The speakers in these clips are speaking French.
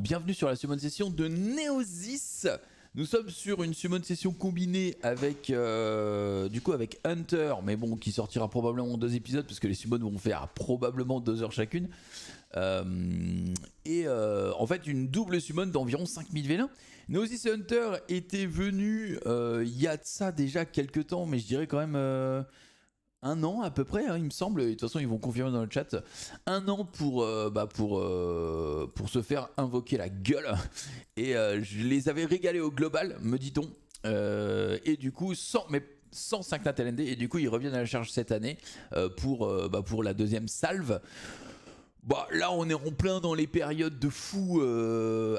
Bienvenue sur la summon session de Neosis. Nous sommes sur une summon session combinée avec euh, du coup avec Hunter, mais bon qui sortira probablement en deux épisodes parce que les summons vont faire probablement deux heures chacune. Euh, et euh, en fait une double summon d'environ 5000 vélins. Neosis et Hunter étaient venus il y a de ça déjà quelques temps, mais je dirais quand même un an à peu près, hein, il me semble. Et de toute façon, ils vont confirmer dans le chat. Un an pour, euh, bah, pour, euh, pour se faire invoquer la gueule. Et euh, je les avais régalés au global, me dit-on. et du coup, sans, mais 5 Et du coup, ils reviennent à la charge cette année pour, bah, pour la deuxième salve. Bah, là, on est en plein dans les périodes de fou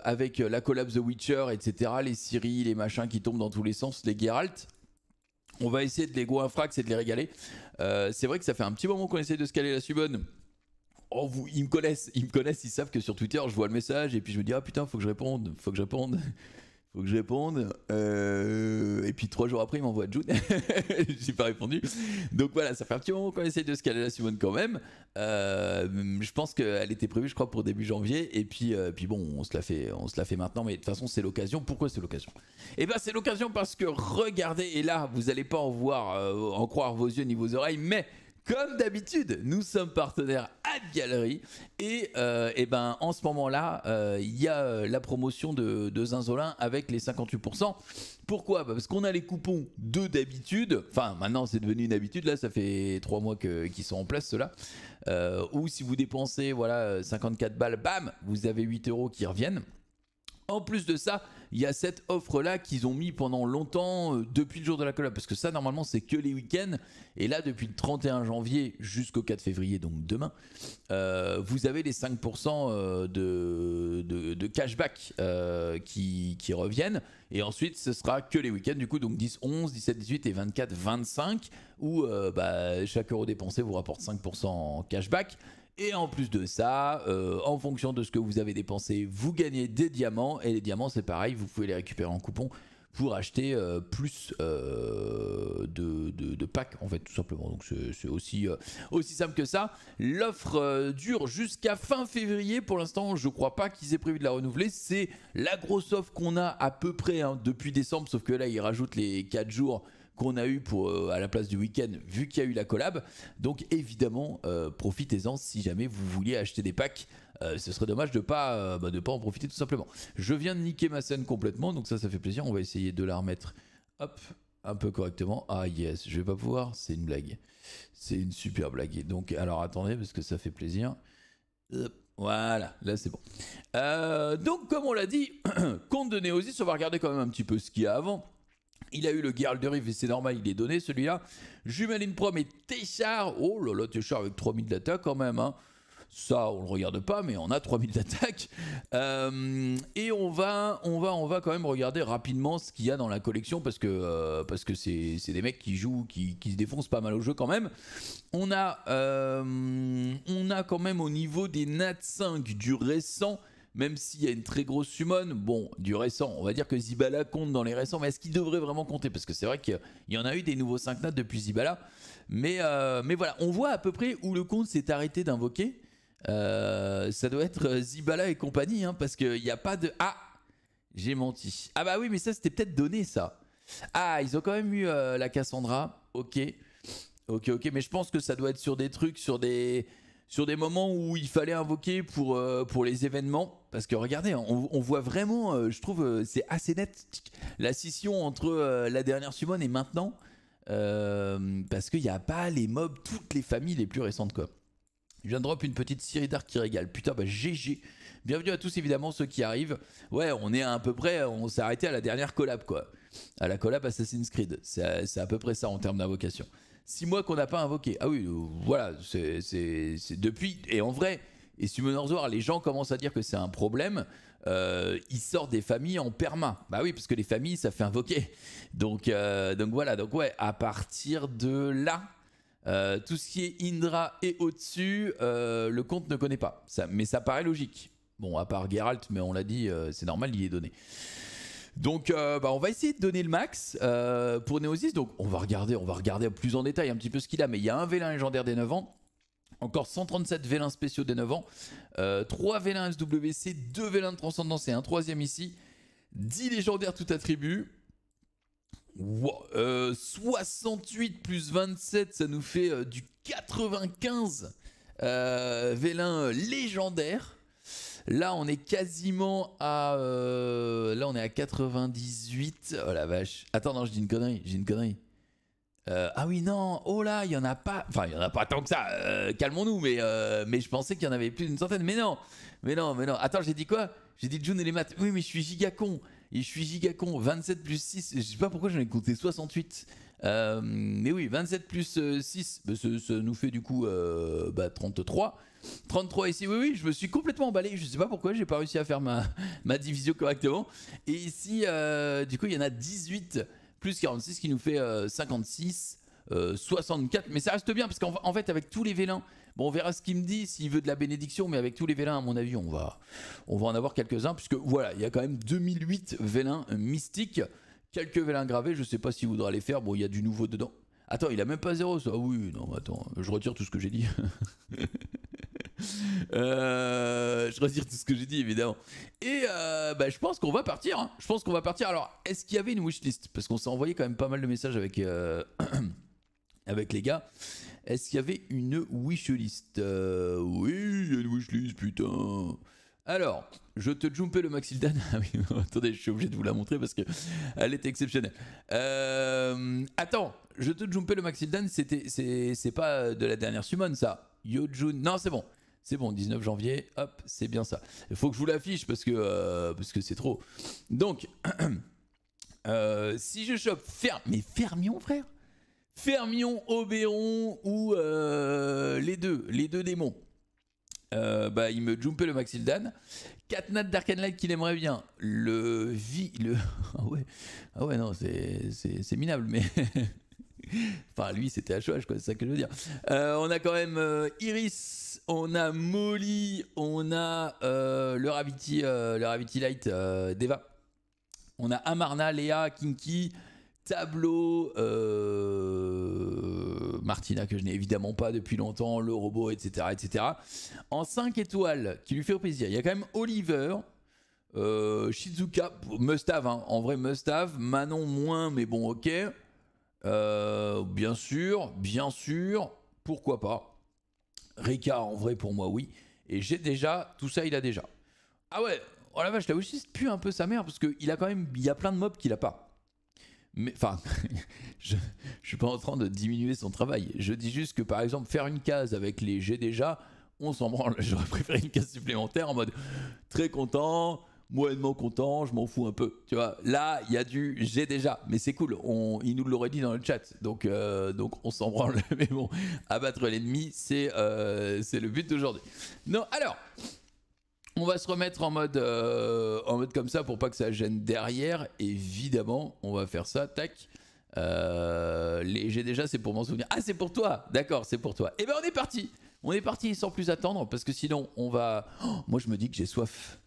avec la collapse de Witcher, etc. Les Ciri, les machins qui tombent dans tous les sens, les Geralt. On va essayer de les goinfrax frac et de les régaler. Euh, c'est vrai que ça fait un petit moment qu'on essaie de se caler la subonne. Oh, vous, ils me connaissent, ils me connaissent, ils savent que sur Twitter, je vois le message et puis je me dis ah putain, faut que je réponde, faut que je réponde faut que je réponde. Euh, et puis trois jours après, il m'envoie June. n'ai pas répondu. Donc voilà, ça fait un petit moment qu'on essaie de se caler la Simone quand même. Euh, je pense qu'elle était prévue, je crois, pour début janvier. Et puis, euh, puis bon, on se la fait, on se la fait maintenant. Mais de toute façon, c'est l'occasion. Pourquoi c'est l'occasion Eh ben, c'est l'occasion parce que regardez. Et là, vous allez pas en voir, en croire vos yeux ni vos oreilles, mais comme d'habitude, nous sommes partenaires Ad Gallery et, euh, eh ben en ce moment-là, euh, il y a euh, la promotion de, Zinzolin avec les 58%. Pourquoi bah, Parce qu'on a les coupons de d'habitude. Enfin, maintenant c'est devenu une habitude. Là, ça fait trois mois qu'ils qui sont en place ceux ou si vous dépensez voilà 54 balles, bam, vous avez 8 euros qui reviennent. En plus de ça, il y a cette offre-là qu'ils ont mis pendant longtemps euh, depuis le jour de la collab, parce que ça, normalement, c'est que les week-ends. Et là, depuis le 31 janvier jusqu'au 4 février, donc demain, euh, vous avez les 5% euh, de, cashback qui, reviennent. Et ensuite, ce sera que les week-ends, du coup, donc 10, 11, 17, 18 et 24, 25, où bah, chaque euro dépensé vous rapporte 5% en cashback. Et en plus de ça, euh, en fonction de ce que vous avez dépensé, vous gagnez des diamants. Et les diamants, c'est pareil, vous pouvez les récupérer en coupon pour acheter euh, plus euh, de, packs en fait tout simplement donc c'est aussi simple que ça l'offre dure jusqu'à fin février pour l'instant je ne crois pas qu'ils aient prévu de la renouveler c'est la grosse offre qu'on a à peu près hein, depuis décembre sauf que là ils rajoutent les 4 jours qu'on a eu pour, euh, à la place du week-end, vu qu'il y a eu la collab. Donc évidemment, euh, profitez-en si jamais vous vouliez acheter des packs. Euh, ce serait dommage de pas bah, pas en profiter tout simplement. Je viens de niquer ma scène complètement, donc ça ça fait plaisir. On va essayer de la remettre. Hop, un peu correctement. Ah yes, je vais pas pouvoir. C'est une blague. C'est une super blague. Donc alors attendez parce que ça fait plaisir. Voilà, là c'est bon. donc comme on l'a dit, compte de Néosis, on va regarder quand même un petit peu ce qu'il y a avant. Il a eu le Girl de Rive et c'est normal, il est donné celui-là. Jumeline Prom et Tessar. Oh là là, Tessar avec 3000 d'attaque quand même. Hein. Ça, on le regarde pas, mais on a 3000 d'attaque. Euh, et on va, on, va, on va quand même regarder rapidement ce qu'il y a dans la collection parce que euh, c'est des mecs qui jouent, qui, se défoncent pas mal au jeu quand même. On a, euh, on a quand même au niveau des Nats 5 du récent même s'il y a une très grosse summon, bon, du récent, on va dire que Zibala compte dans les récents, mais est-ce qu'il devrait vraiment compter Parce que c'est vrai qu'il y en a eu des nouveaux 5 notes depuis Zibala. Mais, euh, mais voilà, on voit à peu près où le compte s'est arrêté d'invoquer. Euh, ça doit être euh, Zibala et compagnie, hein, parce qu'il n'y a pas de... Ah J'ai menti. Ah bah oui, mais ça, c'était peut-être donné, ça. Ah, ils ont quand même eu la Cassandra. Ok. Ok, ok, mais je pense que ça doit être sur des trucs, sur des sur des moments où il fallait invoquer pour, euh, pour les événements. Parce que regardez, hein, on, voit vraiment, euh, je trouve, euh, c'est assez net la scission entre la dernière summon et maintenant. parce qu'il n'y a pas les mobs, toutes les familles les plus récentes, quoi. Je viens de drop une petite série d'arc qui régale. Putain, bah GG. Bienvenue à tous, évidemment, ceux qui arrivent. Ouais, on est à, peu près, on s'est arrêté à la dernière collab, quoi. À la collab Assassin's Creed. C'est à peu près ça en termes d'invocation six mois qu'on n'a pas invoqué. Ah oui, voilà, c'est depuis. Et en vrai, et si Menorzoir, les gens commencent à dire que c'est un problème. Euh, il sort des familles en perma. Bah oui, parce que les familles, ça fait invoquer. Donc, euh, donc voilà, donc ouais, à partir de là, euh, tout ce qui est Indra et au-dessus, euh, le compte ne connaît pas. Ça, mais ça paraît logique. Bon, à part Geralt, mais on l'a dit, c'est normal, il est donné. Donc, euh, bah, on va essayer de donner le max euh, pour Neosis. Donc, on va regarder, on va regarder plus en détail un petit peu ce qu'il a. Mais il y a un vélin légendaire des 9 ans. Encore 137 vélins spéciaux des 9 ans. 3 euh, vélins SWC, 2 vélins de transcendance et un troisième ici. 10 légendaires tout attribut. 68 plus 27, ça nous fait du 95 vélins légendaires. Là, on est quasiment à. Euh, là, on est à 98. Oh la vache. Attends, non, je dis une connerie. J'ai une connerie. Euh, ah oui, non, oh là, il y en a pas. Enfin, il y en a pas tant que ça. Euh, calmons-nous, mais, mais je pensais qu'il y en avait plus d'une centaine. Mais non, mais non, mais non. Attends, j'ai dit quoi J'ai dit June et les maths. Oui, mais je suis giga con. Et je suis giga con. 27 plus 6. Je sais pas pourquoi j'en ai compté 68. mais oui, 27 plus 6, ça, nous fait du coup bah, 33. 33 ici, oui, oui, je me suis complètement emballé. Je sais pas pourquoi, j'ai pas réussi à faire ma, ma division correctement. Et ici, euh, du coup, il y en a 18 plus 46 qui nous fait 56. Euh, 64, euh, mais ça reste bien parce qu'en en fait, avec tous les vélins, bon, on verra ce qu'il me dit s'il veut de la bénédiction, mais avec tous les vélins, à mon avis, on va, on va en avoir quelques-uns, puisque voilà, il y a quand même 2008 vélins mystiques, quelques vélins gravés, je sais pas s'il voudra les faire, bon, il y a du nouveau dedans. Attends, il a même pas zéro, ça. Ah oui, non, attends, je retire tout ce que j'ai dit. Euh, je retire tout ce que j'ai dit, évidemment. Et euh, bah, je pense qu'on va partir. Hein. Je pense qu'on va partir. Alors, est-ce qu'il y avait une wishlist Parce qu'on s'est envoyé quand même pas mal de messages avec, euh, avec les gars. Est-ce qu'il y avait une wishlist Oui, il y a une wishlist, putain. Alors, je te jumpé le Maxildan. Ah attendez, je suis obligé de vous la montrer parce que elle est exceptionnelle. attends, je te jumpé le Maxildan, c'était c'est c'est pas de la dernière summon ça. Yojun, non c'est bon c'est bon, 19 janvier, hop, c'est bien ça. Il faut que je vous l'affiche parce que euh, c'est trop. Donc, euh, si je chope Fermion, mais Fermion, frère, Fermion, Obéron ou euh, les deux, les deux démons. bah, il me jumpe le Maxildan. Katnat Light qu'il aimerait bien. Le vie, Le... Ah ouais. Ah ouais, non, c'est minable, mais. enfin, lui, c'était à chouage, c'est ça que je veux dire. Euh, on a quand même euh, Iris, on a Molly, on a euh, le, Ravity euh, le Light d'Eva. On a Amarna, Léa, Kinky, Tableau, Martina, que je n'ai évidemment pas depuis longtemps, le robot, etc. etc. En 5 étoiles, qui lui fait plaisir, il y a quand même Oliver. Shizuka, Mustave hein. en vrai Mustave Manon, moins, mais bon, ok. Euh, bien sûr, bien sûr, pourquoi pas. Ricard, en vrai, pour moi, oui. Et j'ai déjà, tout ça, il a déjà. Ah ouais, oh la vache, la aussi pue un peu sa mère, parce qu'il a quand même, il y a plein de mobs qu'il a pas. Mais enfin, je, je suis pas en train de diminuer son travail. Je dis juste que par exemple, faire une case avec les j'ai déjà, on s'en branle. J'aurais préféré une case supplémentaire en mode très content, moyennement content, je m'en fous un peu. Tu vois, là, il y a du j'ai déjà, mais c'est cool. On, il nous l'aurait dit dans le chat, donc, euh, donc on s'en branle. Mais bon, abattre l'ennemi, c'est euh, le but d'aujourd'hui. Non, alors. On va se remettre en mode, euh, en mode comme ça pour pas que ça gêne derrière. Évidemment, on va faire ça. Tac. Euh, les j'ai déjà, c'est pour m'en souvenir. Ah, c'est pour toi. D'accord, c'est pour toi. Eh bien, on est parti. On est parti sans plus attendre parce que sinon, on va. Oh, moi, je me dis que j'ai soif.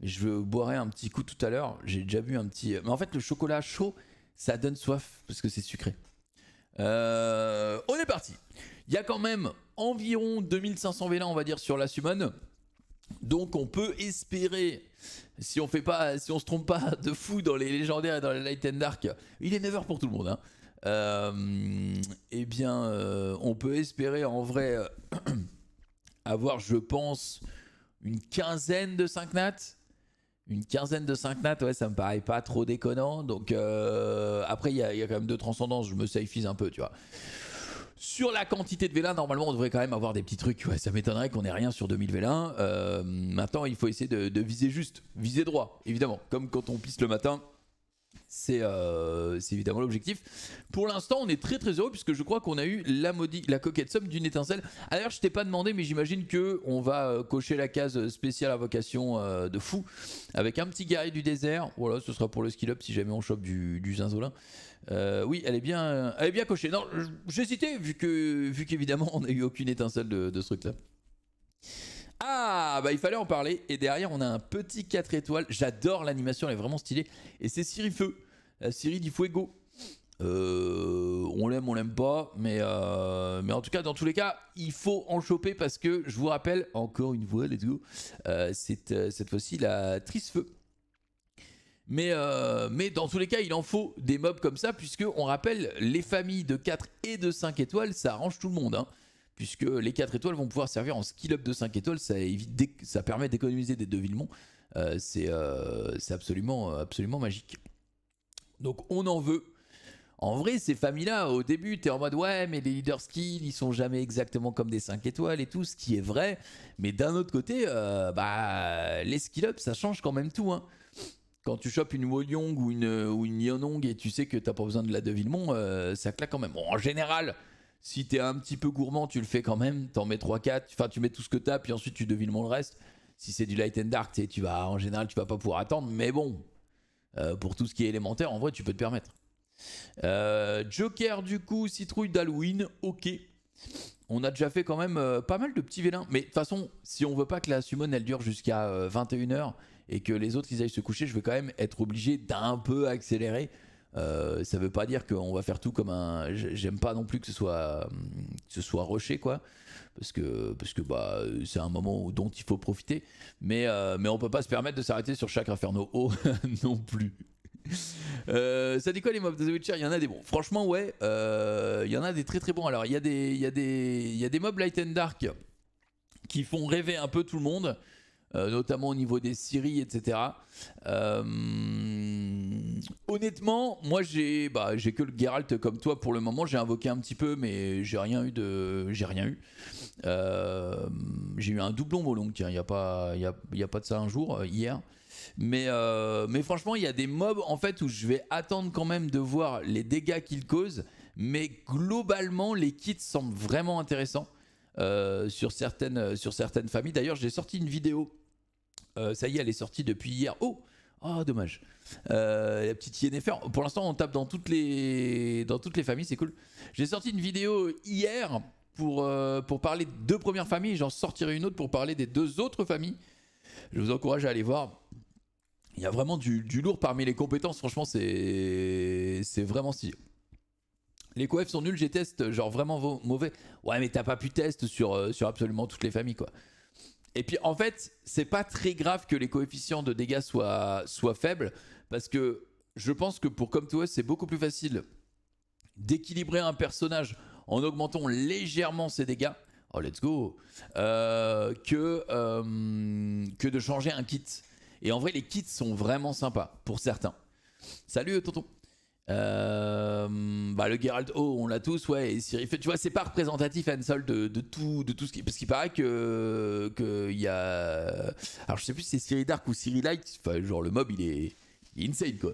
Je boirai un petit coup tout à l'heure. J'ai déjà bu un petit. Mais en fait, le chocolat chaud, ça donne soif parce que c'est sucré. Euh, on est parti. Il y a quand même environ 2500 vélins, on va dire, sur la Summon. Donc on peut espérer, si on fait pas, si on se trompe pas de fou dans les légendaires et dans les light and dark, il est 9h pour tout le monde. Hein. Euh, eh bien, euh, on peut espérer en vrai avoir, je pense, une quinzaine de 5 nattes une quinzaine de 5 nattes, ouais, ça me paraît pas trop déconnant. Donc euh, après, il y, a quand même deux transcendances, je me safeise un peu, tu vois. Sur la quantité de vélins, normalement, on devrait quand même avoir des petits trucs. Ouais, ça m'étonnerait qu'on ait rien sur 2000 vélins. Euh, maintenant, il faut essayer de, de, viser juste, viser droit, évidemment. Comme quand on pisse le matin, euh, c'est évidemment l'objectif. Pour l'instant, on est très très heureux puisque je crois qu'on a eu la, la coquette somme d'une étincelle. D'ailleurs, je t'ai pas demandé, mais j'imagine que on va euh, cocher la case spéciale à vocation euh, de fou avec un petit guerrier du désert. Voilà, ce sera pour le skill up si jamais on chope du, du zinzolin. oui, elle est bien, elle est bien cochée. Non, j'hésitais vu que vu qu'évidemment on n'a eu aucune étincelle de, ce truc-là. Ah, bah il fallait en parler. Et derrière, on a un petit 4 étoiles. J'adore l'animation, elle est vraiment stylée. Et c'est Sirifeu Cyril du Fuego. Euh, on l'aime, on l'aime pas, mais, euh, mais en tout cas, dans tous les cas, il faut en choper parce que je vous rappelle, encore une fois, let's go, euh, c'est euh, cette fois-ci la Triste-Feu. Mais, mais dans tous les cas, il en faut des mobs comme ça, puisque on rappelle, les familles de 4 et de 5 étoiles, ça arrange tout le monde. Hein. puisque les 4 étoiles vont pouvoir servir en skill up de 5 étoiles, ça, ça permet d'économiser des deux c'est c'est absolument, absolument magique. Donc on en veut. En vrai, ces familles-là, au début, t'es en mode ouais, mais les leaders skills, ils sont jamais exactement comme des 5 étoiles et tout, ce qui est vrai. Mais d'un autre côté, euh, bah, les skill up, ça change quand même tout. Hein. Quand tu chopes une Wolyong ou une, ou une Yonong et tu sais que t'as pas besoin de la Devilmon, euh, ça claque quand même. en général, si t'es un petit peu gourmand, tu le fais quand même. T'en mets 3-4, enfin, tu mets tout ce que t'as, puis ensuite tu Devilmon le reste. Si c'est du Light and Dark, tu vas, en général, tu vas pas pouvoir attendre. Mais bon, euh, pour tout ce qui est élémentaire, en vrai, tu peux te permettre. Euh, Joker, du coup, citrouille d'Halloween, ok. On a déjà fait quand même euh, pas mal de petits vélins. Mais de toute façon, si on veut pas que la summon elle dure jusqu'à 21h et que les autres ils aillent se coucher, je vais quand même être obligé d'un peu accélérer euh, ça veut pas dire qu'on va faire tout comme un. J'aime pas non plus que ce soit que ce soit rushé quoi, parce que parce que bah c'est un moment dont il faut profiter, mais euh, mais on peut pas se permettre de s'arrêter sur chaque Inferno haut oh, non plus. Euh, ça dit quoi les mobs de The Witcher Il y en a des bons. Franchement, ouais, il y en a des très très bons. Alors, il y, a des, il, y a des, il y a des mobs light and dark qui font rêver un peu tout le monde. Euh, notamment au niveau des Syries, etc. Euh, honnêtement, moi j'ai bah, que le Geralt comme toi pour le moment, j'ai invoqué un petit peu, mais j'ai rien eu de. J'ai rien eu. Euh, j'ai eu un doublon Molong, tiens, il n'y a, pas, y y a pas de ça un jour, hier. Mais, mais franchement, il y a des mobs en fait où je vais attendre quand même de voir les dégâts qu'ils causent. Mais globalement, les kits semblent vraiment intéressants sur, certaines, sur certaines familles. D'ailleurs, j'ai sorti une vidéo euh, ça y est, elle est sortie depuis hier. Oh ah dommage. Euh, la petite INFR Pour l'instant, on tape dans toutes les, dans toutes les familles, c'est cool. J'ai sorti une vidéo hier pour, euh, pour parler de deux premières familles. J'en sortirai une autre pour parler des deux autres familles. Je vous encourage à aller voir. Il y a vraiment du, lourd parmi les compétences. Franchement, c'est vraiment si Les coefs sont nuls, j'ai test, genre vraiment mauvais. Ouais, mais t'as pas pu tester sur, sur absolument toutes les familles, quoi. Et puis en fait, c'est pas très grave que les coefficients de dégâts soient, faibles, parce que je pense que pour Comme to c'est beaucoup plus facile d'équilibrer un personnage en augmentant légèrement ses dégâts. Oh, let's go! Euh, que, euh, que de changer un kit. Et en vrai, les kits sont vraiment sympas pour certains. Salut, tonton! Euh, bah le Geralt O, oh, on l'a tous, ouais. Et fait, tu vois, c'est pas représentatif Ansel de, de, tout, de tout ce qui, parce qu'il paraît que que y a, alors je sais plus si c'est Siri Dark ou Siri Light, enfin genre le mob il est, insane quoi.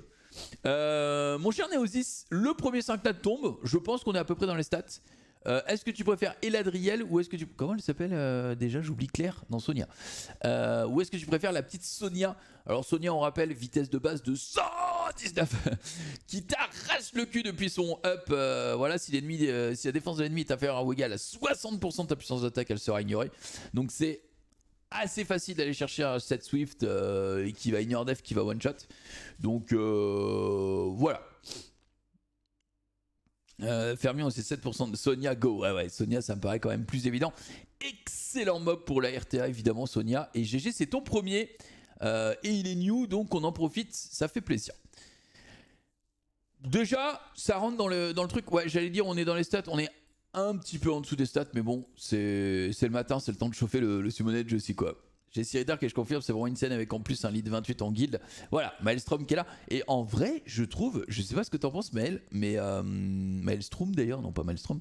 Euh, mon cher Neosis, le premier 5 nat tombe, je pense qu'on est à peu près dans les stats. Euh, est-ce que tu préfères Eladriel ou est-ce que tu. Comment elle s'appelle euh, déjà J'oublie Claire Non, Sonia. Euh, ou est-ce que tu préfères la petite Sonia Alors, Sonia, on rappelle, vitesse de base de 119 qui t'arrache le cul depuis son up. voilà, si, l'ennemi, si la défense de l'ennemi est inférieure un égale à 60% de ta puissance d'attaque, elle sera ignorée. Donc, c'est assez facile d'aller chercher cette Swift qui va ignore def, qui va one shot. Donc, voilà. Euh, Fermion, c'est 7% de Sonia Go. Ouais, Sonia, ça me paraît quand même plus évident. Excellent mob pour la RTA, évidemment, Sonia. Et GG, c'est ton premier. Euh, et il est new, donc on en profite. Ça fait plaisir. Déjà, ça rentre dans le, dans le truc. Ouais, j'allais dire, on est dans les stats. On est un petit peu en dessous des stats, mais bon, c'est le matin, c'est le temps de chauffer le, le je sais quoi. J'ai Siri Dark et je confirme, c'est vraiment une scène avec en plus un lead 28 en guild. Voilà, Maelstrom qui est là. Et en vrai, je trouve, je sais pas ce que t'en penses, Maël, mais euh, Maelstrom d'ailleurs, non pas Maelstrom,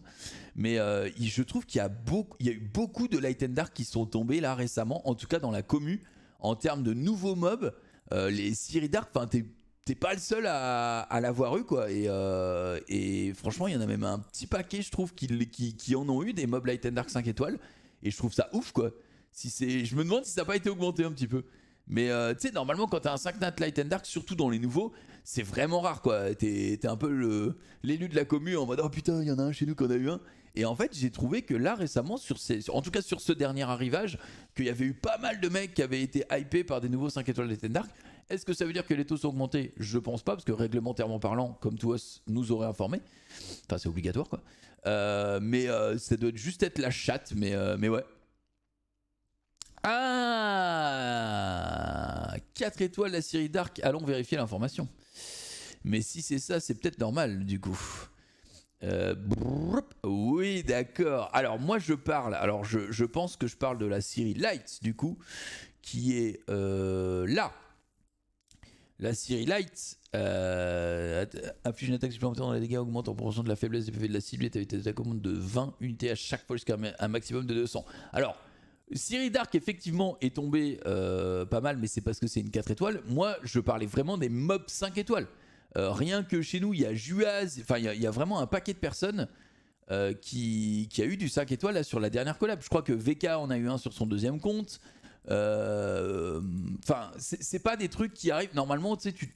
mais euh, je trouve qu'il y, a beaucoup, il y a eu beaucoup de Light and Dark qui sont tombés là récemment, en tout cas dans la commu, en termes de nouveaux mobs. Euh, les Siri Dark, enfin, t'es pas le seul à, l'avoir eu quoi et, euh, et franchement il y en a même un petit paquet je trouve qui, qui, en ont eu des mobs Light and Dark 5 étoiles et je trouve ça ouf quoi si c'est, je me demande si ça n'a pas été augmenté un petit peu. Mais euh, tu sais, normalement, quand t'as un 5 Nat Light and Dark, surtout dans les nouveaux, c'est vraiment rare quoi. T'es, un peu l'élu de la commu en mode oh putain, il y en a un chez nous qu'on a eu un. Et en fait, j'ai trouvé que là récemment, sur ces, en tout cas sur ce dernier arrivage, qu'il y avait eu pas mal de mecs qui avaient été hypés par des nouveaux 5 étoiles Light and Dark. Est-ce que ça veut dire que les taux sont augmentés Je pense pas, parce que réglementairement parlant, comme tous nous aurait informé. Enfin, c'est obligatoire quoi. Euh, mais euh, ça doit juste être la chatte, mais, mais ouais. Ah 4 étoiles la série Dark. Allons vérifier l'information. Mais si c'est ça, c'est peut-être normal du coup. Euh, oui, d'accord. Alors moi je parle, alors je, pense que je parle de la série Light du coup, qui est euh, là. La série Light euh, inflige une attaque supplémentaire dans les dégâts, augmente en proportion de la faiblesse des PV de la cible et ta vitesse de la de 20 unités à chaque fois jusqu'à un maximum de 200. Alors, Siri Dark, effectivement, est tombé euh, pas mal, mais c'est parce que c'est une 4 étoiles. Moi, je parlais vraiment des mobs 5 étoiles. Euh, rien que chez nous, il y a Juaz, enfin, il y, a vraiment un paquet de personnes euh, qui, qui, a eu du 5 étoiles sur la dernière collab. Je crois que VK en a eu un sur son deuxième compte. Enfin, c'est pas des trucs qui arrivent. Normalement, tu sais, tu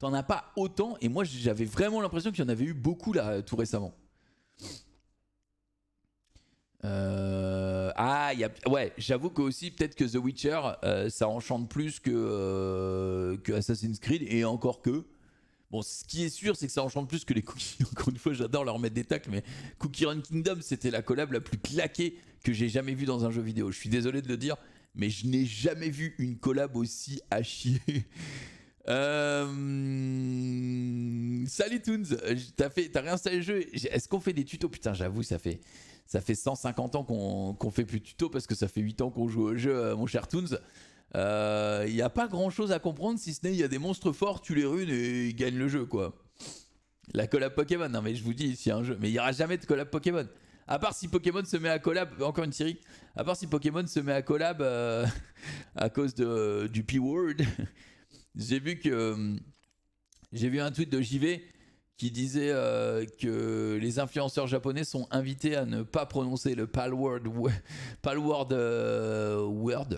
t'en as pas autant. Et moi, j'avais vraiment l'impression qu'il y en avait eu beaucoup là tout récemment. Euh, ah, y ouais, j'avoue que aussi peut-être que The Witcher, euh, ça enchante plus euh, que, Assassin's Creed et encore que. Bon, ce qui est sûr, c'est que ça enchante plus que les cookies. Encore une fois, j'adore leur mettre des tacles, mais Cookie Run Kingdom, c'était la collab la plus claquée que j'ai jamais vue dans un jeu vidéo. Je suis désolé de le dire, mais je n'ai jamais vu une collab aussi à chier. Salut Toons, t'as réinstallé le jeu. Est-ce qu'on fait des tutos Putain, j'avoue, ça fait ça fait 150 ans qu'on fait plus de tuto parce que ça fait 8 ans qu'on joue au jeu, euh, mon cher Toons. Il euh, n'y a pas grand chose à comprendre si ce n'est il y a des monstres forts, tu les runes et ils gagnent le jeu quoi. La collab Pokémon, non mais je vous dis, si un jeu, mais il n'y aura jamais de collab Pokémon. À part si Pokémon se met à collab, encore une série, à part si Pokémon se met à collab euh, à cause de, du P-Word. J'ai vu que. J'ai vu un tweet de JV qui disait euh, que les influenceurs japonais sont invités à ne pas prononcer le pal word euh, word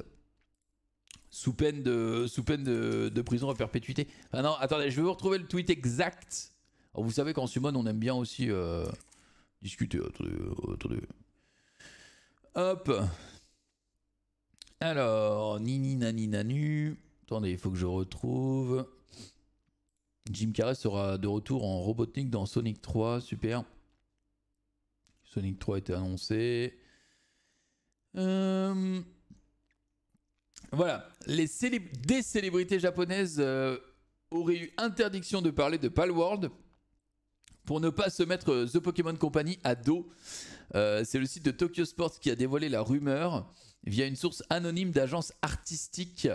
sous peine de sous peine de, prison à perpétuité. Ah non, attendez, je vais vous retrouver le tweet exact. vous savez qu'en Summon, on aime bien aussi euh, discuter. Attendez, attendez. Hop. Alors, nini nani nanu. Attendez, il faut que je retrouve. Jim Carrey sera de retour en Robotnik dans Sonic 3, super. Sonic 3 été annoncé. Euh, voilà, les des célébrités japonaises euh, auraient eu interdiction de parler de Palworld pour ne pas se mettre euh, The Pokémon Company à dos. C'est le site de Tokyo Sports qui a dévoilé la rumeur via une source anonyme d'agence artistique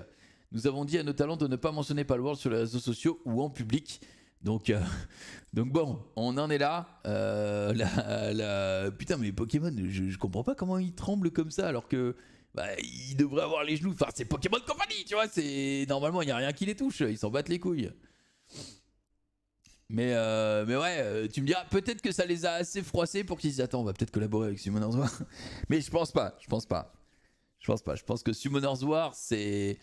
nous avons dit à nos talents de ne pas mentionner Palworld sur les réseaux sociaux ou en public. Donc, euh, donc bon, on en est là. Euh, la, putain, mais Pokémon, je, comprends pas comment ils tremblent comme ça alors que bah, ils devraient avoir les genoux. Enfin, c'est Pokémon Company, tu vois. C'est normalement, il y a rien qui les touche. Ils s'en battent les couilles. Mais, euh, mais ouais, tu me diras, peut-être que ça les a assez froissés pour qu'ils disent Attends, on va peut-être collaborer avec Summoners War. mais je pense pas, je pense pas. Je pense pas. Je pense que Summoners War, c'est.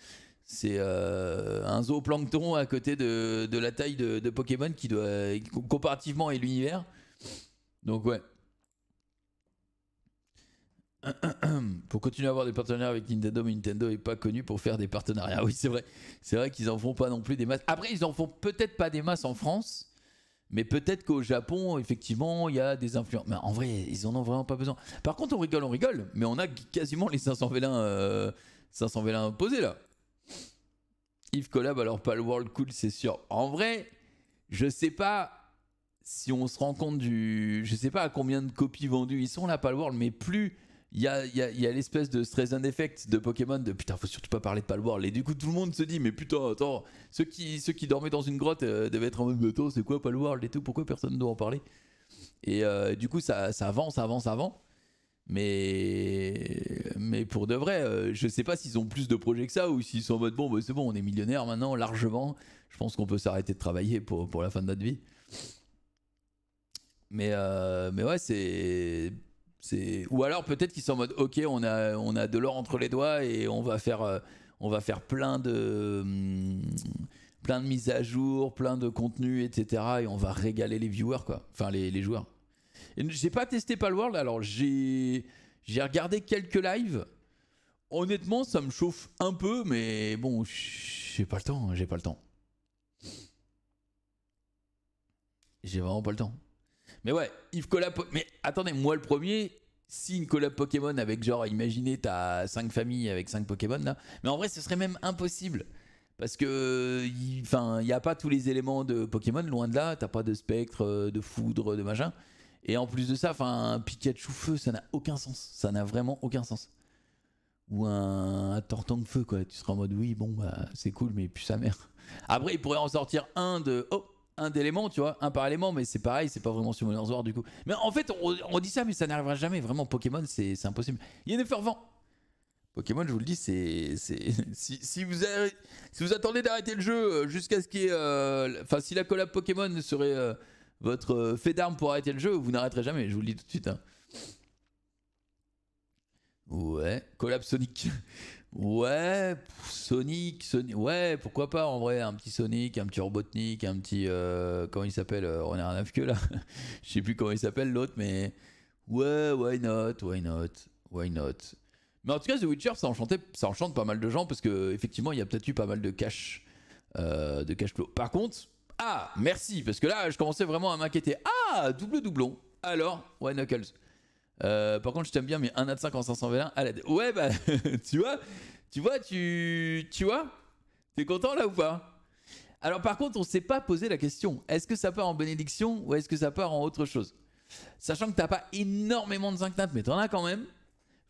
C'est euh, un zooplancton à côté de, de la taille de, Pokémon qui doit comparativement à l'univers. Donc ouais. Pour continuer à avoir des partenariats avec Nintendo, Nintendo est pas connu pour faire des partenariats. Oui, c'est vrai. C'est vrai qu'ils en font pas non plus des masses. Après, ils en font peut-être pas des masses en France, mais peut-être qu'au Japon, effectivement, il y a des influences. Mais en vrai, ils en ont vraiment pas besoin. Par contre, on rigole, on rigole, mais on a quasiment les 500 500 euh, vélins posés là. Collab, alors pas World Cool, c'est sûr. En vrai, je sais pas si on se rend compte du. Je sais pas à combien de copies vendues ils sont là, world mais plus il y a, y l'espèce de stress and effect de Pokémon de putain, faut surtout pas parler de Palworld. Et du coup, tout le monde se dit, mais putain, attends, ceux qui, ceux qui dormaient dans une grotte euh, devait être en mode c'est quoi Palworld et tout, pourquoi personne ne doit en parler Et euh, du coup, ça, ça avance, avance, avance. Mais mais pour de vrai, je euh, je sais pas s'ils ont plus de projets que ça ou s'ils sont en mode bon, bah, c'est bon, on est millionnaire maintenant, largement. Je pense qu'on peut s'arrêter de travailler pour, pour la fin de notre vie. Mais, euh, mais ouais, c'est. Ou alors peut-être qu'ils sont en mode ok, on a, on a de l'or entre les doigts et on va faire, euh, on va faire plein de. Hmm, plein de mises à jour, plein de contenu, etc. Et on va régaler les viewers, quoi. Enfin, les, les joueurs. J'ai pas testé Palworld, alors j'ai j'ai regardé quelques lives. Honnêtement, ça me chauffe un peu, mais bon, j'ai pas le temps, hein, j'ai pas le temps. J'ai vraiment pas le temps. Mais ouais, Yves collab. Mais attendez, moi le premier, si une collab Pokémon avec genre, imaginez t'as cinq familles avec 5 Pokémon là. Mais en vrai, ce serait même impossible. Parce que, enfin, il n'y a pas tous les éléments de Pokémon, loin de là. T'as pas de spectre, euh, de foudre, de machin. Et en plus de ça, enfin, un Pikachu feu, ça n'a aucun sens. Ça n'a vraiment aucun sens. Ou un, un de feu, quoi. Tu seras en mode, oui, bon, bah, c'est cool, mais puis sa mère. Après, il pourrait en sortir un de. Oh un d'éléments, tu vois, un par élément, mais c'est pareil, c'est pas vraiment Summoner's War du coup. Mais en fait, on, dit ça, mais ça n'arrivera jamais. Vraiment, Pokémon, c'est impossible. Il y a des vent Pokémon, je vous le dis, c'est. Si, si, vous si vous attendez d'arrêter le jeu euh, jusqu'à ce qu'il y ait. Euh, enfin, si la collab Pokémon serait. Euh, votre euh, fait d'armes pour arrêter le jeu, vous n'arrêterez jamais, je vous le dis tout de suite. Hein. Ouais, Collapse Sonic. ouais, Sonic, Sonic, ouais, pourquoi pas en vrai, un petit Sonic, un petit Robotnik, un petit. Euh, comment il s'appelle On a un que là. Je sais plus comment il s'appelle l'autre, mais. Ouais, why not, why not, why not. Mais en tout cas, The Witcher, ça, enchantait, ça enchante pas mal de gens parce que effectivement, il y a peut-être eu pas mal de cash, euh, de cash flow. Par contre, ah, merci, parce que là, je commençais vraiment à m'inquiéter. Ah, double doublon. Alors, ouais, Knuckles. Euh, par contre, je t'aime bien, mais 1 à 5 en 521 à la... Ouais, bah, tu vois, tu vois, tu, tu vois, t'es content là ou pas Alors, par contre, on s'est pas posé la question. Est-ce que ça part en bénédiction ou est-ce que ça part en autre chose Sachant que t'as pas énormément de 5 nat mais t'en as quand même.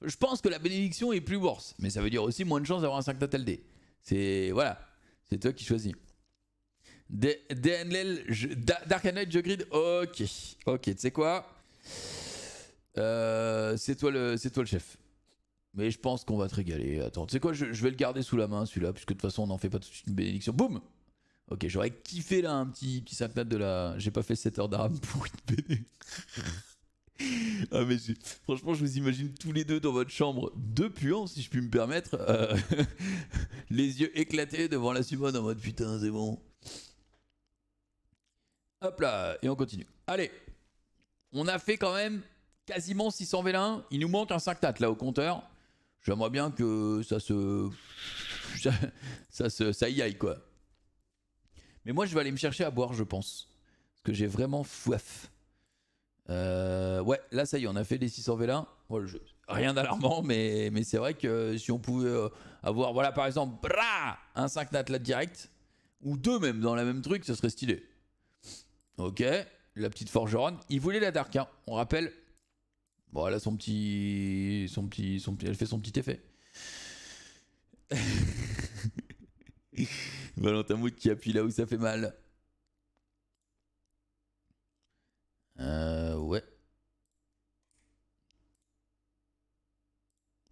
Je pense que la bénédiction est plus worse, mais ça veut dire aussi moins de chances d'avoir un 5 nattes LD. C'est, voilà, c'est toi qui choisis. DNL, Dark Knight, je grid. Ok, ok, tu sais quoi euh, C'est toi, le, toi le chef. Mais je pense qu'on va te régaler. Attends, tu sais quoi je, vais le garder sous la main, celui-là, puisque de toute façon, on n'en fait pas tout de suite une bénédiction. Boum Ok, j'aurais kiffé là un petit, petit 5 de la. J'ai pas fait 7 heures d'arabe pour une bénédiction ah mais franchement je vous imagine tous les deux dans votre chambre de puants si je puis me permettre euh, les yeux éclatés devant la Simone en mode putain c'est bon Hop là, et on continue. Allez, on a fait quand même quasiment 600 vélins. Il nous manque un 5 tat là au compteur. J'aimerais bien que ça se... ça, se. y aille quoi. Mais moi je vais aller me chercher à boire, je pense. Parce que j'ai vraiment fouaf. Euh, ouais, là ça y est, on a fait les 600 vélins. Rien d'alarmant, mais, mais c'est vrai que si on pouvait euh, avoir, voilà par exemple, un 5 nat là direct, ou deux même dans la même truc, ce serait stylé. Ok, la petite forgeronne. Il voulait la Dark, hein. on rappelle. Voilà son petit, son petit, son petit, elle fait son petit effet. Valentin Mout qui appuie là où ça fait mal. Euh, ouais.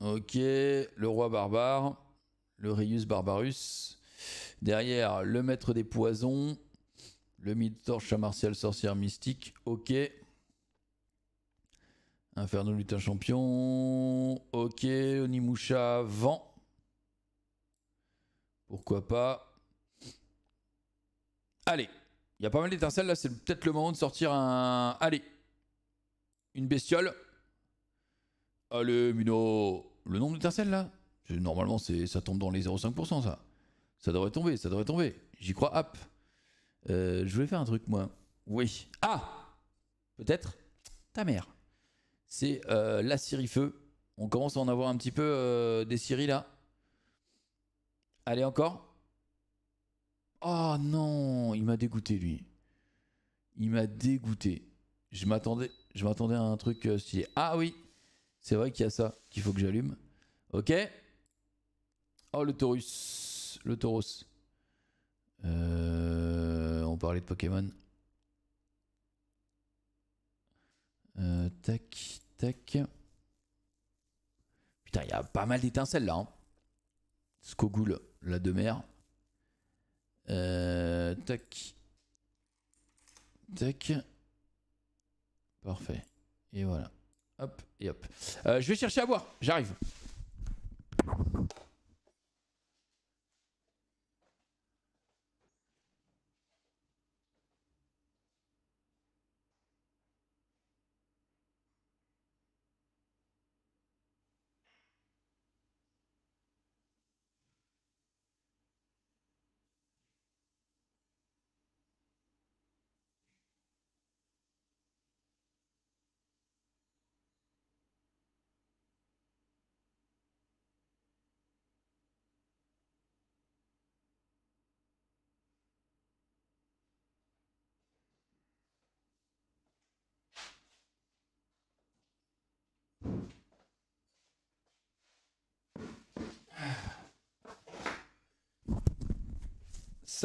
Ok, le roi barbare, le Rius Barbarus. Derrière, le maître des poisons. Le torche à martial, sorcière mystique. Ok. Inferno, lutin champion. Ok. Onimusha, vent. Pourquoi pas. Allez. Il y a pas mal d'étincelles là. C'est peut-être le moment de sortir un. Allez. Une bestiole. Allez, Mino. Le nombre d'étincelles là. Normalement, ça tombe dans les 0,5%, ça. Ça devrait tomber, ça devrait tomber. J'y crois, hop. Euh, je voulais faire un truc, moi. Oui. Ah Peut-être ta mère. C'est euh, la Syrie Feu. On commence à en avoir un petit peu euh, des Syries là. Allez, encore Oh non Il m'a dégoûté, lui. Il m'a dégoûté. Je m'attendais, je m'attendais à un truc stylé. Ah oui C'est vrai qu'il y a ça qu'il faut que j'allume. Ok. Oh, le Taurus. Le taurus Euh parler de Pokémon. Euh, tac, tac. Putain, il y a pas mal d'étincelles là. Hein. la de mer. Euh, tac. Tac. Parfait. Et voilà. Hop et hop. Euh, je vais chercher à boire. J'arrive.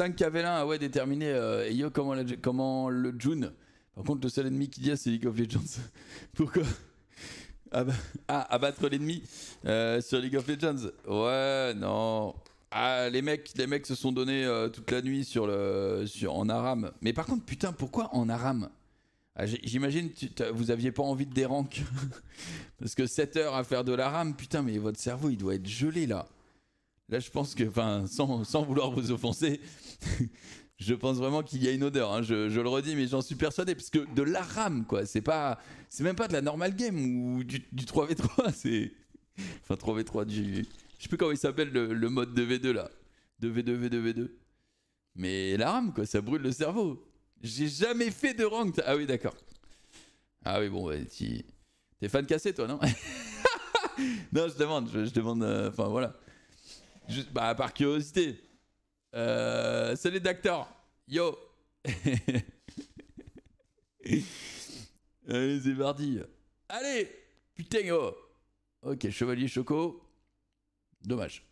5 KVL1, ah ouais, déterminé. Euh, et yo, comment, comment le June Par contre, le seul ennemi qu'il y a, ah, c'est League of Legends. Pourquoi ah, bah, ah, abattre l'ennemi euh, sur League of Legends. Ouais, non. Ah, les mecs, les mecs se sont donnés euh, toute la nuit sur le, sur, en aram. Mais par contre, putain, pourquoi en aram ah, J'imagine J'imagine vous aviez pas envie de dérank. Parce que 7 heures à faire de l'aram, putain, mais votre cerveau, il doit être gelé là. Là, je pense que, enfin, sans, sans vouloir vous offenser, je pense vraiment qu'il y a une odeur. Hein. Je, je, le redis, mais j'en suis persuadé parce que de la RAM quoi. C'est pas, c'est même pas de la normal game ou du, 3v3. C'est, enfin 3v3. Du, je sais plus comment il s'appelle le, mode de V2 là. De V2, V2, V2. Mais la RAM quoi, ça brûle le cerveau. J'ai jamais fait de ranked. Ah oui, d'accord. Ah oui, bon, t'es fan cassé, toi, non Non, je demande, je, demande. Euh, enfin voilà. Juste, bah, par curiosité. Euh, salut d'acteur. Yo. Allez, c'est mardi Allez. Putain, oh. Ok, Chevalier Choco. Dommage.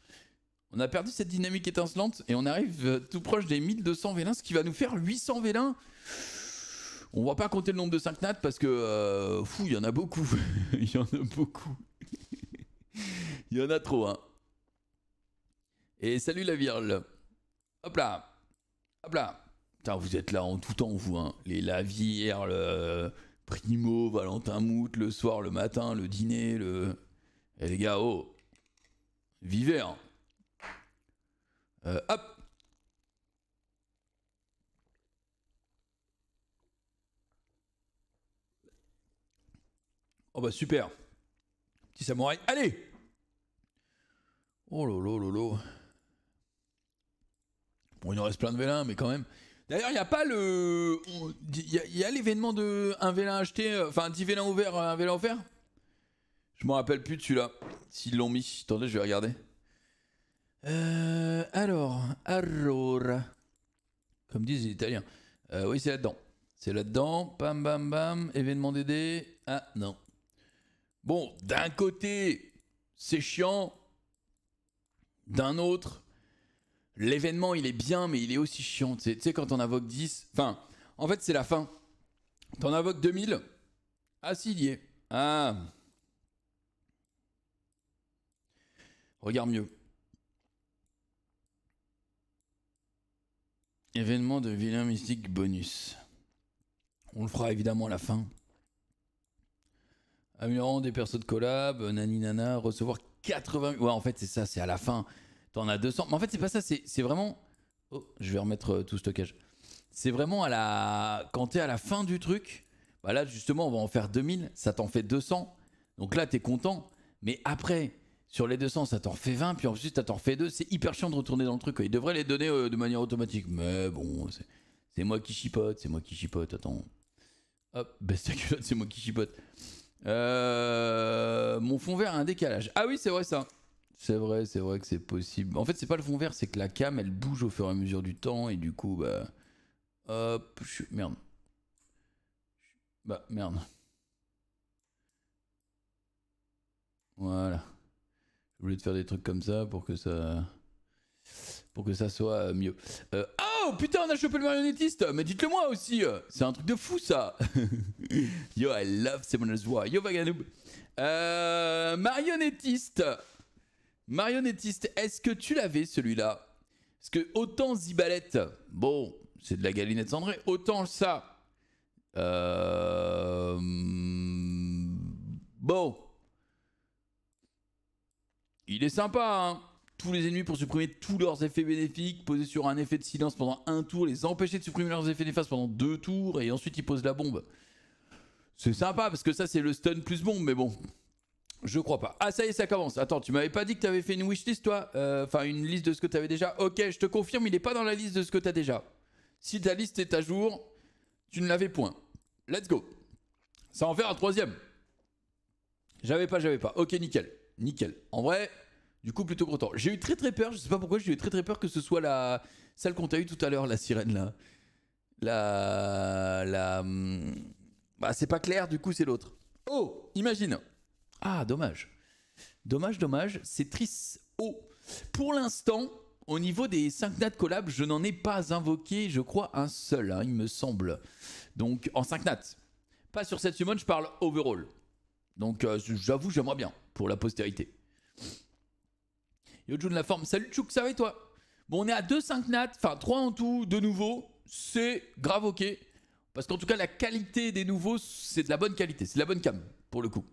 On a perdu cette dynamique étincelante et on arrive euh, tout proche des 1200 vélins, ce qui va nous faire 800 vélins. On va pas compter le nombre de 5 nattes parce que, euh, fou, il y en a beaucoup. Il y en a beaucoup. Il y en a trop, hein. Et salut la virle. Hop là. Hop là. Putain, vous êtes là en tout temps, vous. Hein. Les la le Primo, Valentin Mout, le soir, le matin, le dîner, le. Eh, les gars, oh. Vivez, hein. euh, hop. Oh bah super. Petit samouraï. Allez Oh lolo lolo. Bon, il en reste plein de vélins, mais quand même. D'ailleurs, il n'y a pas le. Il y a, l'événement de un vélin acheté, enfin 10 vélins ouvert, un vélin offert Je m'en rappelle plus de celui-là. S'ils l'ont mis. Attendez, je vais regarder. Euh, alors, Aurora. Comme disent les Italiens. Euh, oui, c'est là-dedans. C'est là-dedans. Pam, bam, bam. Événement DD. Ah, non. Bon, d'un côté, c'est chiant. D'un autre, l'événement il est bien, mais il est aussi chiant. Tu sais, quand on invoque 10, enfin, en fait, c'est la fin. T'en invoques 2000. Ah, si, Ah. Regarde mieux. Événement de vilain mystique bonus. On le fera évidemment à la fin. Améliorant des persos de collab, nani nana, recevoir 80. Ouais, en fait, c'est ça, c'est à la fin t'en as 200. Mais en fait, c'est pas ça, c'est vraiment. Oh, je vais remettre euh, tout stockage. C'est vraiment à la. Quand t'es à la fin du truc, bah là, justement, on va en faire 2000, ça t'en fait 200. Donc là, t'es content. Mais après, sur les 200, ça t'en fait 20, puis ensuite, ça t'en fait 2. C'est hyper chiant de retourner dans le truc. Il devrait les donner euh, de manière automatique. Mais bon, c'est moi qui chipote, c'est moi qui chipote. Attends. Hop, baisse ta culotte, c'est moi qui chipote. Euh, mon fond vert a un décalage. Ah oui, c'est vrai ça. C'est vrai, c'est vrai que c'est possible. En fait, c'est pas le fond vert, c'est que la cam, elle bouge au fur et à mesure du temps, et du coup, bah... Hop, merde. Bah, merde. Voilà. Je voulais te faire des trucs comme ça pour que ça... Pour que ça soit mieux. Euh, oh, putain, on a chopé le marionnettiste Mais dites-le moi aussi C'est un truc de fou, ça Yo, I love Simon as Yo, Vaganoub. Euh... Marionnettiste Marionnettiste, est-ce que tu l'avais celui-là Parce que autant Zibalette, bon, c'est de la galinette cendrée, autant ça. Euh, bon. Il est sympa, hein tous les ennemis pour supprimer tous leurs effets bénéfiques, poser sur un effet de silence pendant un tour, les empêcher de supprimer leurs effets néfastes pendant deux tours, et ensuite ils posent la bombe. C'est sympa parce que ça c'est le stun plus bombe, mais bon. Je crois pas. Ah ça y est, ça commence. Attends, tu m'avais pas dit que tu avais fait une wishlist toi euh, Enfin une liste de ce que tu avais déjà. Ok, je te confirme, il est pas dans la liste de ce que tu as déjà. Si ta liste est à jour, tu ne l'avais point. Let's go. Ça en fait un troisième. J'avais pas, j'avais pas. Ok, nickel. Nickel. En vrai, du coup, plutôt content. J'ai eu très très peur, je sais pas pourquoi, j'ai eu très très peur que ce soit la... Celle qu'on t'a eu tout à l'heure, la sirène là. La... La... Hum, bah c'est pas clair, du coup c'est l'autre. Oh, imagine ah, dommage. Dommage, dommage. C'est triste. Oh Pour l'instant, au niveau des 5 nats collab, je n'en ai pas invoqué, je crois, un seul, hein, il me semble. Donc, en 5 nats. Pas sur cette semaine, je parle overall. Donc, euh, j'avoue, j'aimerais bien pour la postérité. Yo, de la forme. Salut, Chouk, ça va et toi Bon, on est à 2 5 nats, enfin 3 en tout, de nouveau. C'est grave ok. Parce qu'en tout cas, la qualité des nouveaux, c'est de la bonne qualité. C'est de la bonne cam, pour le coup.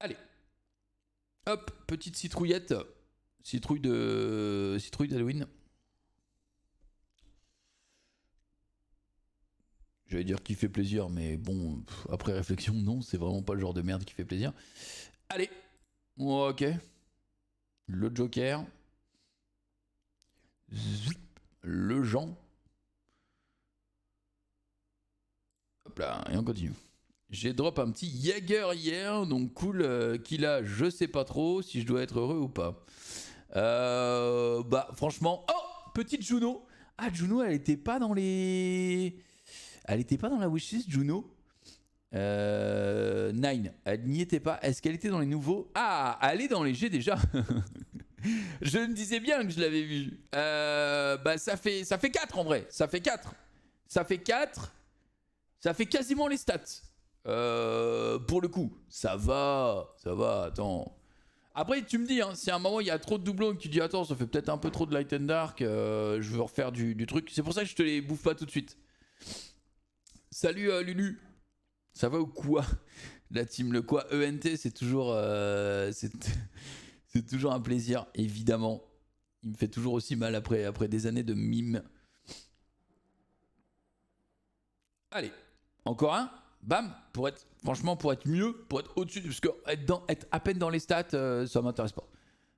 Allez. Hop, petite citrouillette. Citrouille de. Citrouille d'Halloween. J'allais dire qui fait plaisir, mais bon, après réflexion, non, c'est vraiment pas le genre de merde qui fait plaisir. Allez. Oh, ok. Le Joker. Le Jean. Hop là, et on continue. J'ai drop un petit Jaeger hier, donc cool, euh, qu'il a, je sais pas trop si je dois être heureux ou pas. Euh, bah franchement, oh petite Juno. Ah Juno, elle était pas dans les, elle était pas dans la wishlist Juno. Euh, nine, elle n'y était pas. Est-ce qu'elle était dans les nouveaux Ah, elle est dans les G déjà. je me disais bien que je l'avais vu. bah ça fait ça fait 4 en vrai. Ça fait 4. Ça fait 4. Ça fait quasiment les stats. Euh, pour le coup, ça va, ça va, attends. Après, tu me dis, hein, si à un moment il y a trop de doublons et que tu dis, attends, ça fait peut-être un peu trop de light and dark, euh, je veux refaire du, du truc. C'est pour ça que je te les bouffe pas tout de suite. Salut euh, Lulu, ça va ou quoi La team le quoi ENT, c'est toujours, c'est toujours un plaisir, évidemment. Il me fait toujours aussi mal après, après des années de mime. Allez, encore un bam, pour être, franchement, pour être mieux, pour être au-dessus, parce que être, dans, être, à peine dans les stats, ça euh, ça m'intéresse pas.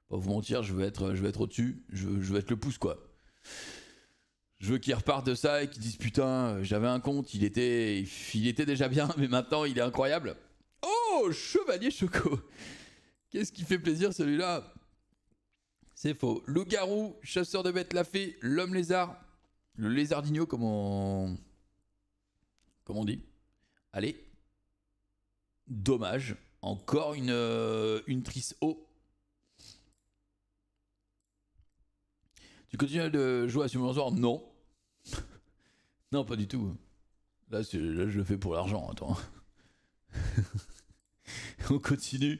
Pas vous mentir, je veux être, je veux être au-dessus, je, veux, être le pouce, quoi. Je veux qu'il reparte de ça et qu'il disent putain, j'avais un compte, il était, il était déjà bien, mais maintenant il est incroyable. Oh, Chevalier Choco Qu'est-ce qui fait plaisir celui-là C'est faux. Le garou chasseur de bêtes, la fée, l'homme lézard, le lézardigno, comment, on... comme on dit. Allez. Dommage. Encore une, trice euh, une haut. Oh. Tu continues de jouer à moment-là Non. non, pas du tout. Là, je le fais pour l'argent, attends. On continue.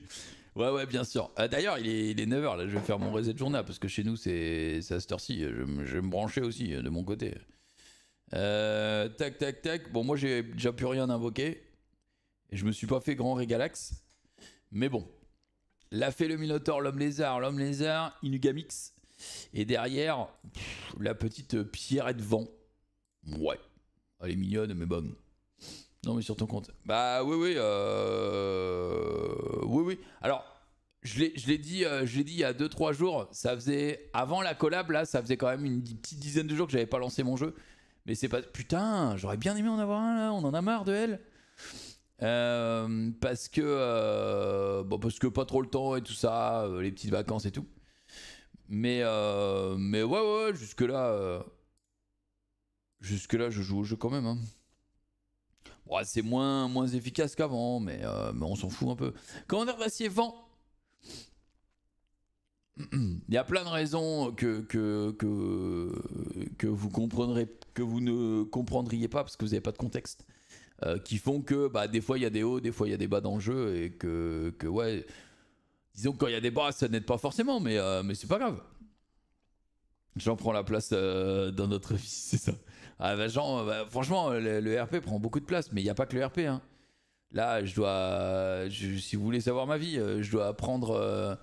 Ouais, ouais, bien sûr. Ah, d'ailleurs, il est, 9h, là, je vais faire mon reset de journée, parce que chez nous, c'est à cette heure-ci. Je, je, vais me brancher aussi, de mon côté. Euh, tac, tac, tac. Bon, moi, j'ai déjà plus rien invoqué. Et je me suis pas fait grand régalax. Mais bon. La fée, le Minotaur, l'homme lézard, l'homme lézard, Inugamix. Et derrière, la petite Pierre pierrette vent. Ouais. Elle est mignonne, mais bonne. Non, mais sur ton compte. Bah oui, oui. Euh... Oui, oui. Alors, je l'ai dit, euh, j'ai dit il y a 2-3 jours. Ça faisait. Avant la collab, là, ça faisait quand même une petite dizaine de jours que j'avais pas lancé mon jeu. Mais c'est pas. Putain, j'aurais bien aimé en avoir un là, on en a marre de elle. Euh, parce que. Euh, bon, parce que pas trop le temps et tout ça, euh, les petites vacances et tout. Mais, mais ouais, ouais, jusque-là. jusque-là, je joue au jeu quand même. Hein. c'est moins, moins efficace qu'avant, mais, mais, on s'en fout un peu. Commander d'acier, vent il y a plein de raisons que, que, que, que vous comprendrez que vous ne comprendriez pas parce que vous n'avez pas de contexte. Euh, qui font que bah, des fois il y a des hauts, des fois il y a des bas dans le jeu et que, que ouais, disons que quand il y a des bas, ça n'aide pas forcément, mais, euh, mais c'est pas grave. j'en prends la place euh, dans notre vie, c'est ça. Ah, bah, bah, franchement, le, RP prend beaucoup de place, mais il n'y a pas que le RP. Hein. Là, je dois, si vous voulez savoir ma vie, je dois apprendre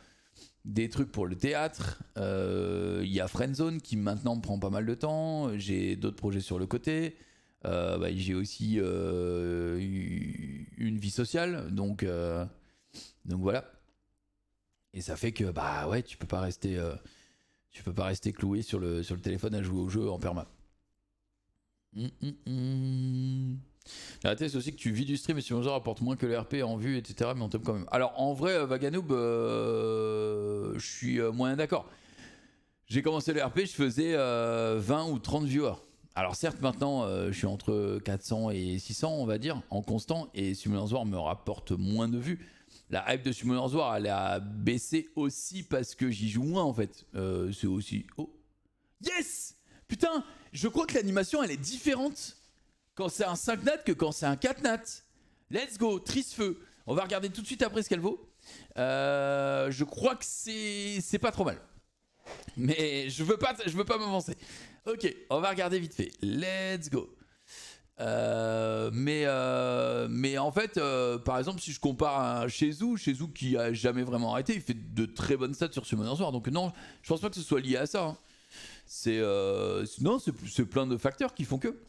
des trucs pour le théâtre. Il euh, y a Friendzone qui maintenant prend pas mal de temps. J'ai d'autres projets sur le côté. Euh, bah, j'ai aussi euh, une vie sociale, donc donc voilà. Et ça fait que bah ouais, tu peux pas rester, tu peux pas rester cloué sur le sur le téléphone à jouer au jeu en perma. Hum, hum, hum. La réalité, c'est aussi que tu vis du stream et Summoners War rapporte moins que le RP en vue, etc. Mais on t'aime quand même. Alors, en vrai, euh, Vaganoob, euh, je suis euh, moins d'accord. J'ai commencé le RP, je faisais 20 ou 30 viewers. Alors, certes, maintenant, je suis entre 400 et 600, on va dire, en constant, et Summoner's War me rapporte moins de vues. La hype de Summoner's War, elle a baissé aussi parce que j'y joue moins, en fait. c'est aussi. Oh Yes Putain Je crois que l'animation, elle est différente quand c'est un 5 nat que quand c'est un 4 nat. Let's go, feu. On va regarder tout de suite après ce qu'elle vaut. Euh, je crois que c'est pas trop mal. Mais je veux pas, je veux pas m'avancer. Ok, on va regarder vite fait. Let's go. Euh, mais, euh, mais en fait, par exemple, si je compare à chez Zou qui a jamais vraiment arrêté, il fait de très bonnes stats sur ce en Soir. Donc, non, je pense pas que ce soit lié à ça. Hein. C'est non, c'est plein de facteurs qui font que.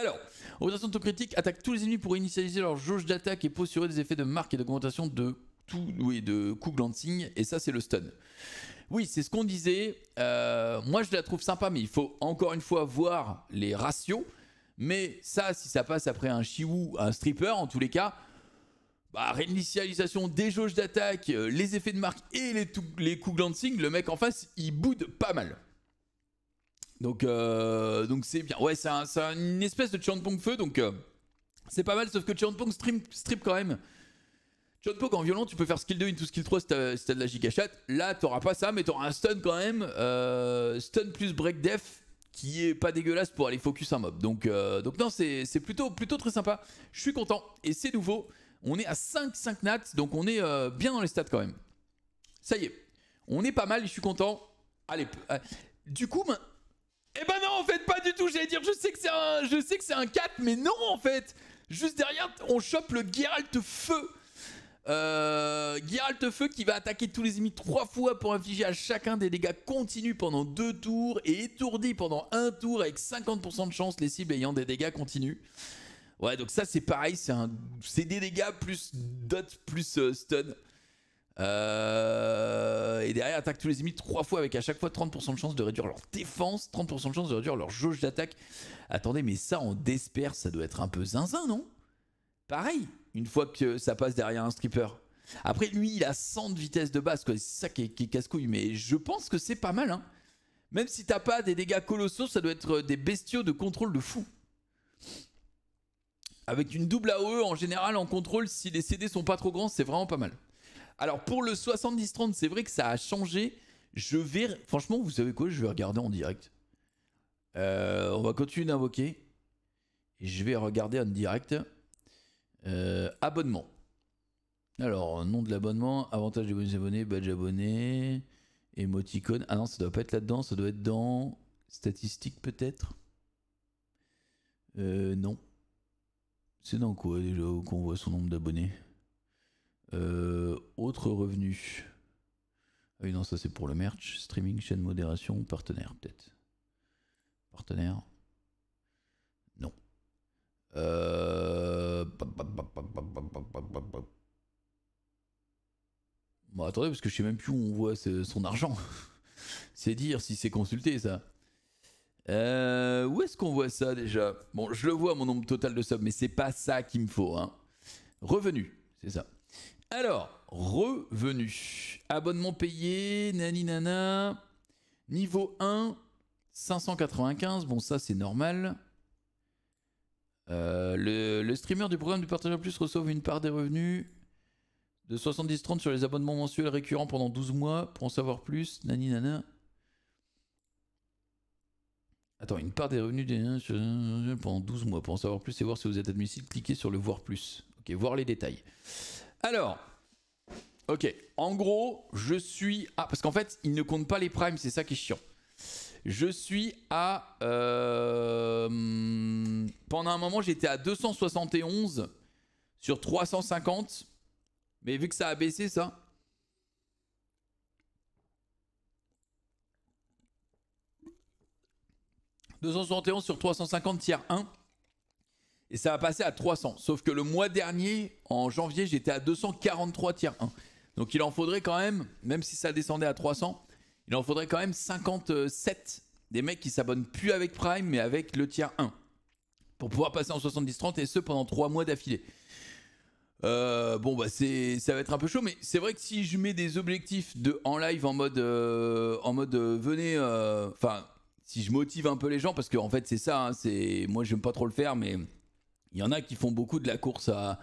Alors, Augmentation de ton critique attaque tous les ennemis pour initialiser leur jauge d'attaque et posturer des effets de marque et d'augmentation de tout, oui, de coup glancing, et ça c'est le stun. Oui, c'est ce qu'on disait. Euh, moi je la trouve sympa, mais il faut encore une fois voir les ratios. Mais ça, si ça passe après un chiou, un stripper en tous les cas, bah, réinitialisation des jauges d'attaque, euh, les effets de marque et les, les coups glancing, le mec en face il boude pas mal. Donc, euh, donc c'est bien. Ouais, c'est une espèce de Chant feu, donc euh, c'est pas mal, sauf que Chant strip, quand même. Chant en violent, tu peux faire skill 2 into skill 3 si t'as de la chat. Là, t'auras pas ça, mais t'auras un stun quand même. Euh, stun plus break def qui est pas dégueulasse pour aller focus un mob. Donc, donc non, c'est plutôt, plutôt très sympa. Je suis content et c'est nouveau. On est à 5-5 nats, donc on est bien dans les stats quand même. Ça y est, on est pas mal et je suis content. Allez, du coup, eh ben non, en fait, pas du tout. J'allais dire, je sais que c'est un, je sais que c'est un 4, mais non, en fait. Juste derrière, on chope le Geralt Feu. Euh, Geralt Feu qui va attaquer tous les ennemis trois fois pour infliger à chacun des dégâts continus pendant deux tours et étourdi pendant un tour avec 50% de chance les cibles ayant des dégâts continus. Ouais, donc ça c'est pareil, c'est des dégâts plus dot plus euh, stun. Euh, et derrière, attaque tous les ennemis 3 fois avec à chaque fois 30% de chance de réduire leur défense, 30% de chance de réduire leur jauge d'attaque. Attendez, mais ça en désespère, ça doit être un peu zinzin, non Pareil, une fois que ça passe derrière un stripper. Après, lui, il a 100 de vitesse de base, c'est ça qui casse-couille, mais je pense que c'est pas mal. Hein. Même si t'as pas des dégâts colossaux, ça doit être euh, des bestiaux de contrôle de fou. Avec une double AOE en général en contrôle, si les CD sont pas trop grands, c'est vraiment pas mal. Alors pour le 70-30, c'est vrai que ça a changé. Je vais. Franchement, vous savez quoi Je vais regarder en direct. Euh, on va continuer d'invoquer. Je vais regarder en direct. Euh, abonnement. Alors, nom de l'abonnement, avantage des bonnes abonnés, badge abonné, émoticône. Ah non, ça doit pas être là-dedans, ça doit être dans statistiques peut-être. Euh, non. C'est dans quoi déjà qu'on voit son nombre d'abonnés euh, autre revenu. Ah oui, non, ça c'est pour le merch, streaming, chaîne modération, partenaire peut-être. Partenaire Non. Euh... Bon, attendez, parce que je sais même plus où on voit son argent. c'est dire si c'est consulté ça. Euh, où est-ce qu'on voit ça déjà Bon, je le vois mon nombre total de subs, mais c'est pas ça qu'il me faut. Hein. Revenu, c'est ça. Alors, revenu. Abonnement payé, nani nana, Niveau 1, 595. Bon, ça, c'est normal. Euh, le, streamer du programme du partageur Plus reçoit une part des revenus de 70-30 sur les abonnements mensuels récurrents pendant 12 mois. Pour en savoir plus, nani nana. Attends, une part des revenus pendant 12 mois. Pour en savoir plus et voir si vous êtes admissible, cliquez sur le voir plus. Ok, voir les détails. Alors, ok, en gros, je suis à... Parce qu'en fait, il ne compte pas les primes, c'est ça qui est chiant. Je suis à... Euh, pendant un moment, j'étais à 271 sur 350. Mais vu que ça a baissé, ça... « 271 sur 350 tiers 1 et ça va passer à 300. Sauf que le mois dernier, en janvier, j'étais à 243 tiers 1. Donc il en faudrait quand même, même si ça descendait à 300, il en faudrait quand même 57 des mecs qui s'abonnent plus avec Prime mais avec le tiers 1 pour pouvoir passer en 70-30 et ce pendant 3 mois d'affilée. Euh, bon bah c'est ça va être un peu chaud mais c'est vrai que si je mets des objectifs de en live en mode euh, en mode euh, venez enfin si je motive un peu les gens parce qu'en fait c'est ça moi hein, c'est moi j'aime pas trop le faire mais il y en a qui font beaucoup de la course à,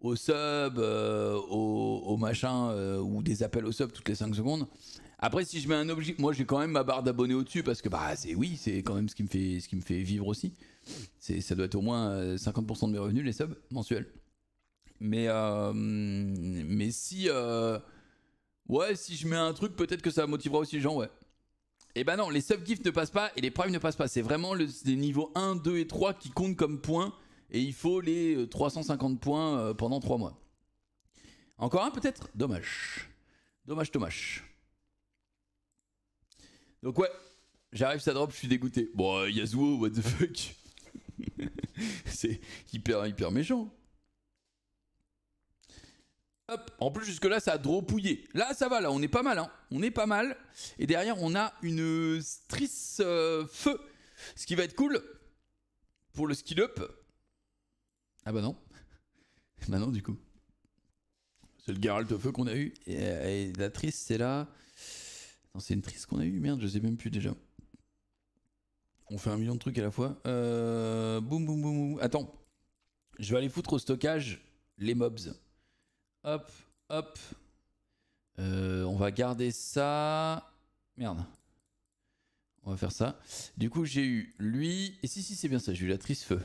au sub, euh, au, machin, euh, ou des appels au sub toutes les 5 secondes. Après, si je mets un objet, moi j'ai quand même ma barre d'abonnés au-dessus parce que bah c'est oui, c'est quand même ce qui me fait, ce qui me fait vivre aussi. C'est, ça doit être au moins 50% euh, de mes revenus les subs mensuels. Mais mais si ouais, si je mets un truc, peut-être que ça motivera aussi les gens, ouais. Et eh ben non, les sub gifts ne passent pas et les primes ne passent pas. C'est vraiment les niveaux 1, 2 et 3 qui comptent comme points et il faut les 350 euh, points euh, pendant 3 mois. Encore un peut-être Dommage. Dommage, dommage. Donc ouais, j'arrive, ça drop, je suis dégoûté. Bon, euh, Yasuo, what the fuck C'est hyper, hyper méchant. Hop, en plus jusque-là, ça a dropouillé. Là, ça va, là, on est pas mal, hein. On est pas mal. Et derrière, on a une Strisfeu. Feu, ce qui va être cool pour le skill up. Ah bah non. bah non, du coup. C'est le Geralt de Feu qu'on a eu. Et, la triste, c'est là. c'est une triste qu'on a eu, merde, je sais même plus déjà. On fait un million de trucs à la fois. Euh, boum, boum, boum, Attends. Je vais aller foutre au stockage les mobs. Hop, hop. Euh, on va garder ça. Merde. On va faire ça. Du coup, j'ai eu lui. Et si, si, c'est bien ça. J'ai eu la triste feu.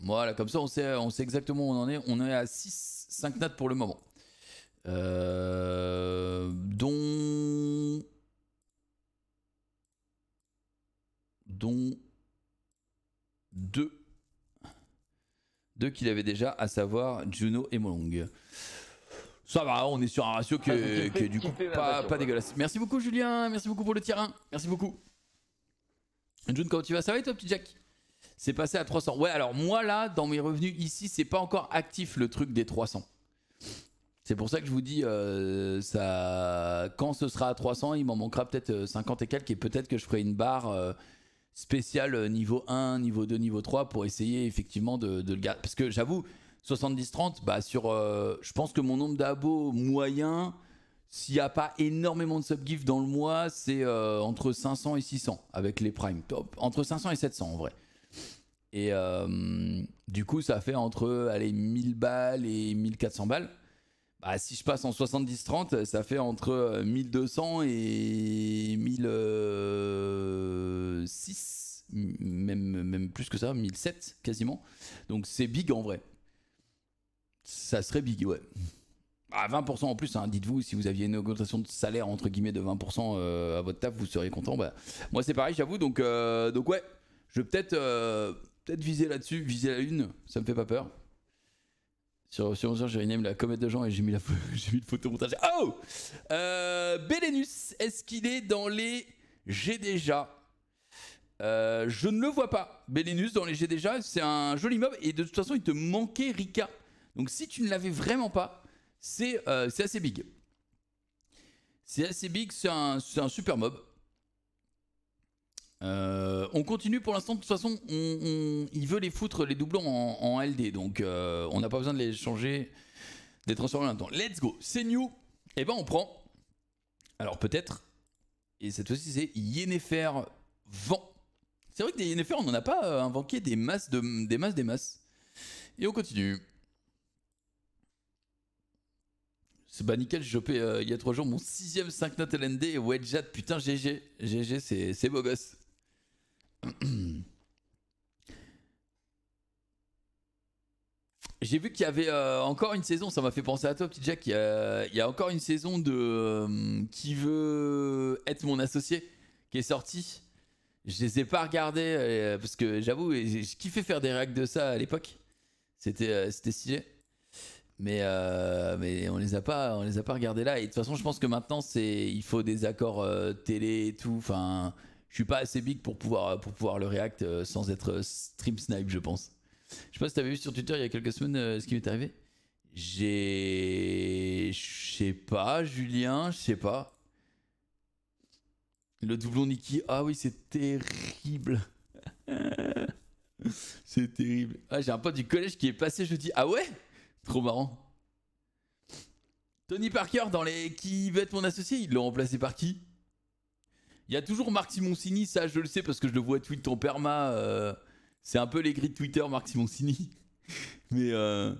Voilà, comme ça on sait, on sait exactement où on en est. On est à 6, 5 nattes pour le moment. Euh, dont... Dont... 2. 2 qu'il avait déjà, à savoir Juno et Molong. Ça va, on est sur un ratio qui ah, est, du coup pas, dégueulasse. Merci beaucoup Julien, merci beaucoup pour le tir 1, merci beaucoup. June, comment tu vas Ça va et toi petit Jack c'est passé à 300. Ouais, alors moi là, dans mes revenus ici, c'est pas encore actif le truc des 300. C'est pour ça que je vous dis, euh, ça, quand ce sera à 300, il m'en manquera peut-être 50 euh, et quelques, et peut-être que je ferai une barre euh, spéciale niveau 1, niveau 2, niveau 3 pour essayer effectivement de, le garder. Parce que j'avoue, 70-30, bah sur, je pense que mon nombre d'abos moyen, s'il n'y a pas énormément de subgifts dans le mois, c'est entre 500 et 600 avec les prime Top. Entre 500 et 700 en vrai. Et euh, du coup, ça fait entre allez, 1000 balles et 1400 balles. Bah, si je passe en 70-30, ça fait entre 1200 euh, et 1006, euh, même, même plus que ça, 1007 quasiment. Donc c'est big en vrai. Ça serait big, ouais. À bah, 20% en plus, hein, dites-vous, si vous aviez une augmentation de salaire entre guillemets de 20% à votre taf, vous seriez content. Bah, moi c'est pareil, j'avoue, donc, donc ouais, je vais peut-être peut-être viser là-dessus, viser la lune, ça me fait pas peur. Sur, sur 11 j'ai la comète de gens et j'ai mis, la, j'ai mis le photomontage. Oh euh, Bélénus, est-ce qu'il est dans les J'ai déjà euh, Je ne le vois pas. Bélénus dans les J'ai déjà, c'est un joli mob et de toute façon, il te manquait Rika. Donc si tu ne l'avais vraiment pas, c'est, euh, c'est assez big. C'est assez big, c'est un, c'est un super mob. Euh, on continue pour l'instant. De toute façon, il veut les foutre les doublons en, LD, donc euh, on n'a pas besoin de les changer, des transformer un temps Let's go, c'est new. Et eh ben on prend. Alors peut-être. Et cette fois-ci, c'est Yennefer Vent. C'est vrai que des Yennefer, on n'en a pas invoqué euh, inventé des masses, des masses, des masses. Et on continue. C'est pas nickel, j'ai chopé il y a trois jours mon sixième 5 notes LND Ouais Jade, putain GG. GG, c'est beau gosse. J'ai vu qu'il y avait euh, encore une saison, ça m'a fait penser à toi, petit Jack. Il y a, encore une saison de euh, Qui veut être mon associé qui est sortie. Je les ai pas regardés euh, parce que j'avoue, j'ai kiffé faire des règles de ça à l'époque. C'était c'était stylé. Mais, mais on les a pas on les a pas regardés là. Et de toute façon, je pense que maintenant, c'est il faut des accords télé et tout. Enfin, je suis pas assez big pour pouvoir, euh, pour pouvoir le react euh, sans être euh, stream snipe, je pense. Je sais pas si t'avais vu sur Twitter il y a quelques semaines ce qui m'est arrivé. J'ai. Je sais pas, Julien, je sais pas. Le doublon Niki, ah oui, c'est terrible. c'est terrible. Ah, j'ai un pote du collège qui est passé jeudi. Ah ouais Trop marrant. Tony Parker dans les Qui veut être mon associé Ils l'ont remplacé par qui il y a toujours Marc Simoncini, ça je le sais parce que je le vois tweet ton perma. Euh, c'est un peu les de Twitter, Marc Simoncini. Mais euh,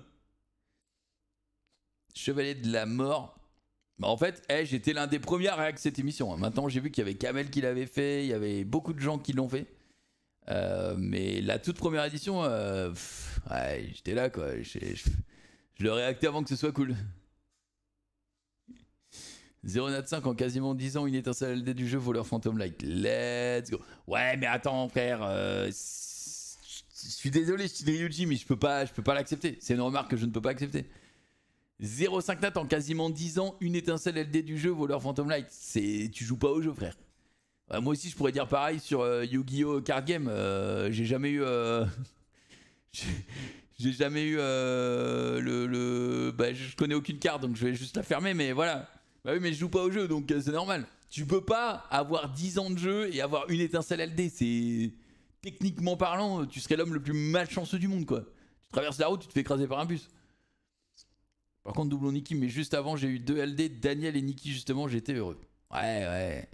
Chevalier de la Mort. Bah, en fait, j'étais l'un des premiers à réagir cette émission. Hein. Maintenant, j'ai vu qu'il y avait Kamel qui l'avait fait, il y avait beaucoup de gens qui l'ont fait. Euh, mais la toute première édition, j'étais là quoi. je le réactais avant que ce soit cool. 0 Nat 5 en quasiment 10 ans, une étincelle LD du jeu voleur Phantom Light, Let's go. Ouais, mais attends, frère. Euh, je suis désolé, je suis mais je peux pas, peux pas l'accepter. C'est une remarque que je ne peux pas accepter. 0,5 nat en quasiment 10 ans, une étincelle LD du jeu, voleur Phantom Light. C'est, tu joues pas au jeu, frère. Euh, moi aussi, je pourrais dire pareil sur euh, Yu-Gi-Oh! Card Game. j'ai jamais eu. j'ai jamais eu le. Bah, je connais aucune carte, donc je vais juste la fermer, mais voilà. Bah oui, mais je joue pas au jeu, donc euh, c'est normal. Tu peux pas avoir 10 ans de jeu et avoir une étincelle LD. C'est. Techniquement parlant, euh, tu serais l'homme le plus malchanceux du monde, quoi. Tu traverses la route, tu te fais écraser par un bus. Par contre, doublon Niki, mais juste avant, j'ai eu deux LD, Daniel et Niki, justement, j'étais heureux. Ouais, ouais.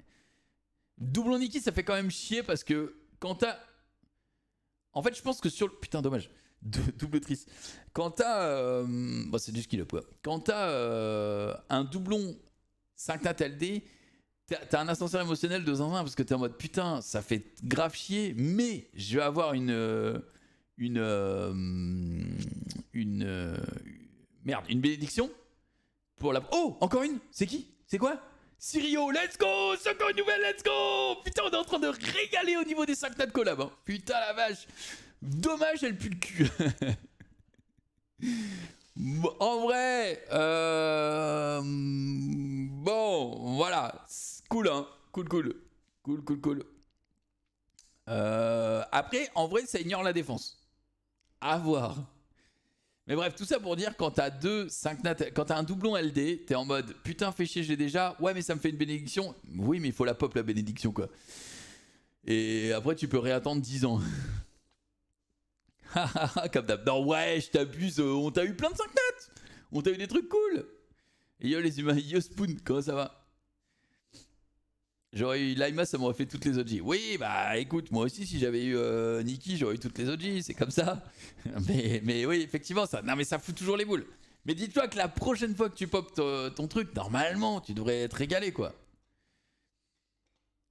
Doublon Niki, ça fait quand même chier parce que quand t'as. En fait, je pense que sur le. Putain, dommage. De, double triste Quand t'as. Euh... Bon, c'est du skill up, quoi. Quand t'as euh... un doublon 5 nat LD, T'as un ascenseur émotionnel de zinzin parce que t'es en mode putain, ça fait grave chier, mais je vais avoir une. Euh, une. Euh, une. Euh, merde, une bénédiction pour la. Oh, encore une C'est qui C'est quoi Sirio, let's go une nouvelle, let's go Putain, on est en train de régaler au niveau des 5 tas de collab. Hein. Putain, la vache Dommage, elle pue le cul En vrai, euh, bon, voilà, hein. cool, cool, cool, cool, cool, cool. Euh, après, en vrai, ça ignore la défense. À voir. Mais bref, tout ça pour dire quand t'as deux, 5 quand t'as un doublon LD, t'es en mode putain, fait chier, j'ai déjà. Ouais, mais ça me fait une bénédiction. Oui, mais il faut la pop la bénédiction quoi. Et après, tu peux réattendre 10 ans. Comme d'hab. Non, ouais, je t'abuse, euh, on t'a eu plein de 5 notes On t'a eu des trucs cool Yo les humains, yo Spoon, comment ça va J'aurais eu Laima, ça m'aurait fait toutes les OG. Oui, bah écoute, moi aussi, si j'avais eu euh, Nikki, j'aurais eu toutes les OG, c'est comme ça. mais, mais oui, effectivement, ça, non, mais ça fout toujours les boules. Mais dis-toi que la prochaine fois que tu pop ton truc, normalement, tu devrais être régalé, quoi.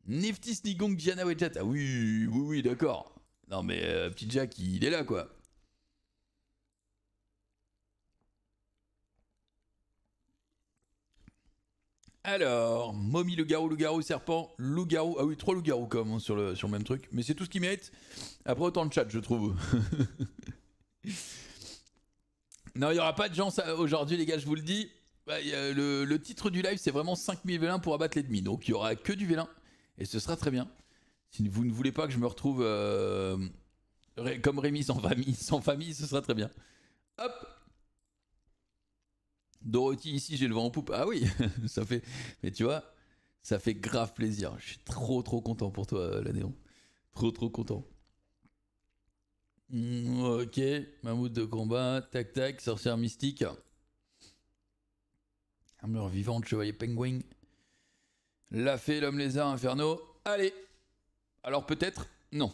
Nifty Nigong, Diana Wedjata. oui, oui, oui, d'accord. Non, mais euh, petit Jack, il est là, quoi. Alors, momie, le garou loup-garou, serpent, loup-garou. Ah oui, trois loups-garous comme hein, sur, le, sur même truc. Mais c'est tout ce qu'il mérite. Après autant de chat, je trouve. non, il n'y aura pas de gens aujourd'hui, les gars, je vous le dis. Bah, le, titre du live, c'est vraiment 5000 vélins pour abattre l'ennemi. Donc il n'y aura que du vélin. Et ce sera très bien si vous ne voulez pas que je me retrouve euh, comme Rémi sans famille, sans famille, ce sera très bien. Hop Dorothy, ici, j'ai le vent en poupe. Ah oui, ça fait. Mais tu vois, ça fait grave plaisir. Je suis trop, trop content pour toi, euh, Lanéon. Trop, trop content. Mm, ok, mammouth de combat, tac, tac, sorcière mystique. Armure vivante, chevalier penguin. La fée, l'homme lézard, inferno. Allez! Alors peut-être non.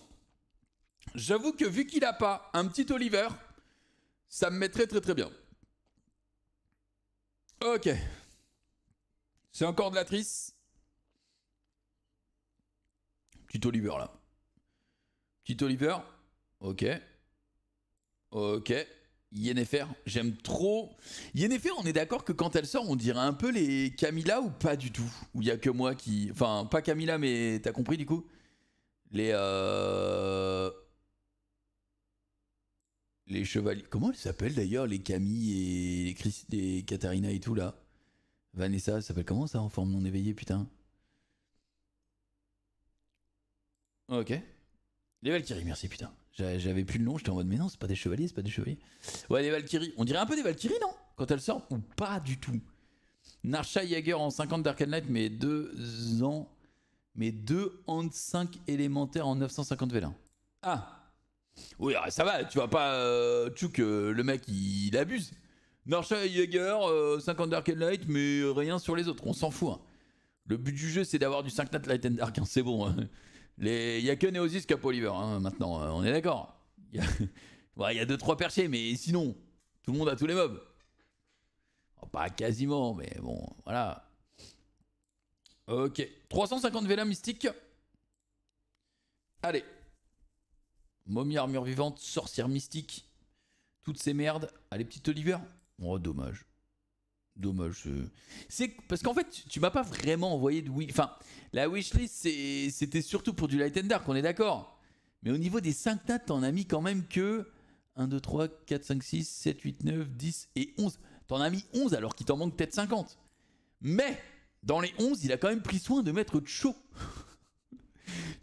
J'avoue que vu qu'il n'a pas un petit Oliver, ça me mettrait très très bien. Ok. C'est encore de la Petit Oliver là. Petit Oliver. Ok. Ok. Yennefer, j'aime trop. Yennefer, on est d'accord que quand elle sort, on dirait un peu les Camilla ou pas du tout Ou il y a que moi qui. Enfin, pas Camilla, mais t'as compris du coup les euh, les chevaliers. Comment ils s'appellent d'ailleurs les Camille et les, Chris, Katharina et tout là. Vanessa, s'appelle comment ça en forme non éveillée putain. Ok. Les Valkyries, merci putain. J'avais plus le nom, j'étais en mode mais non, c'est pas des chevaliers, c'est pas des chevaliers. Ouais, les Valkyries. On dirait un peu des Valkyries, non Quand elles sortent ou pas du tout. Narsha Jaeger en 50 Dark Knight, mais deux ans mais deux hand 5 élémentaires en 950 vélins. Ah Oui, ah, ça va, tu vas pas. Euh, tu que euh, le mec il, abuse. Norsha Jaeger, 50 Dark and Light, mais rien sur les autres, on s'en fout. Hein. Le but du jeu c'est d'avoir du 5 Nat Light and Dark, hein, c'est bon. Hein. Il n'y Y a que Neosis qui a maintenant, euh, on est d'accord. Il y a 2-3 perchés, mais sinon, tout le monde a tous les mobs. Oh, pas quasiment, mais bon, voilà. Ok. 350 Vela Mystique. Allez. Momie Armure Vivante, Sorcière Mystique. Toutes ces merdes. Allez, petit Oliver. Oh, dommage. Dommage. C'est parce qu'en fait, tu m'as pas vraiment envoyé de oui. Enfin, la wishlist, c'était surtout pour du Light and Dark, on est d'accord. Mais au niveau des 5 dates, t'en as mis quand même que 1, 2, 3, 4, 5, 6, 7, 8, 9, 10 et 11. T'en as mis 11 alors qu'il t'en manque peut-être 50. Mais dans les 11, il a quand même pris soin de mettre Cho.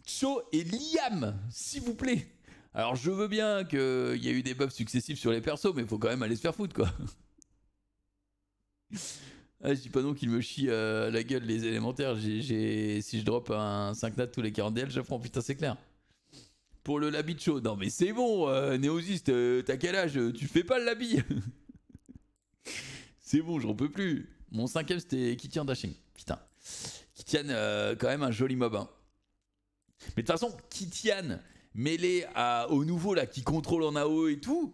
Cho et Liam, s'il vous plaît. Alors je veux bien qu'il y ait eu des buffs successifs sur les persos, mais il faut quand même aller se faire foutre, quoi. Ah, je dis pas non qu'il me chie euh, la gueule les élémentaires. J'ai, Si je drop un 5 nat tous les 40 DL, j'apprends, putain, c'est clair. Pour le de Cho. non mais c'est bon, euh, Néosiste, euh, t'as quel âge Tu fais pas le labyrinthe? C'est bon, j'en peux plus. Mon cinquième, c'était Kitian Dashing. Putain. Kitian, euh, quand même un joli mob. Hein. Mais de toute façon, Kitian, mêlé à, au nouveau là, qui contrôle en AO et tout,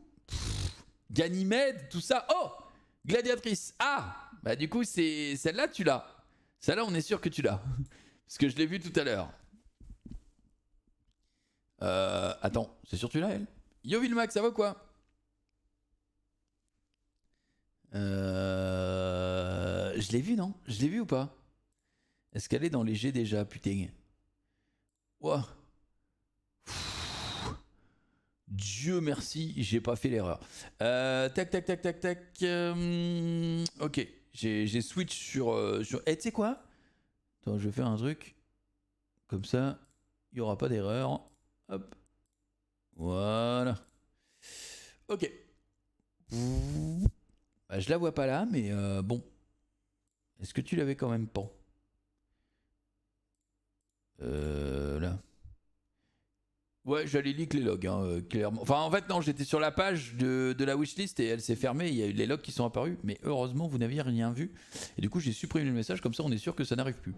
Ganymède tout ça. Oh Gladiatrice. Ah Bah, du coup, c'est celle-là, tu l'as. Celle-là, on est sûr que tu l'as. Parce que je l'ai vu tout à l'heure. Euh, attends, c'est sûr tu l'as, elle Yo Vilmac, ça va quoi euh... Je l'ai vu, non Je l'ai vu ou pas Est-ce qu'elle est dans les G déjà, putain Ouah Dieu merci, j'ai pas fait l'erreur. tac, tac, tac, tac, tac. ok, j'ai switch sur. Et tu sais quoi Attends, je vais faire un truc. Comme ça, il n'y aura pas d'erreur. Hop. Voilà. Ok. je la vois pas là, mais bon. Est-ce que tu l'avais quand même pas euh, Là. Ouais, j'allais lire les logs, hein, euh, clairement. Enfin, en fait, non, j'étais sur la page de, la wishlist et elle s'est fermée. Il y a eu les logs qui sont apparus, mais heureusement, vous n'aviez rien vu. Et du coup, j'ai supprimé le message, comme ça, on est sûr que ça n'arrive plus.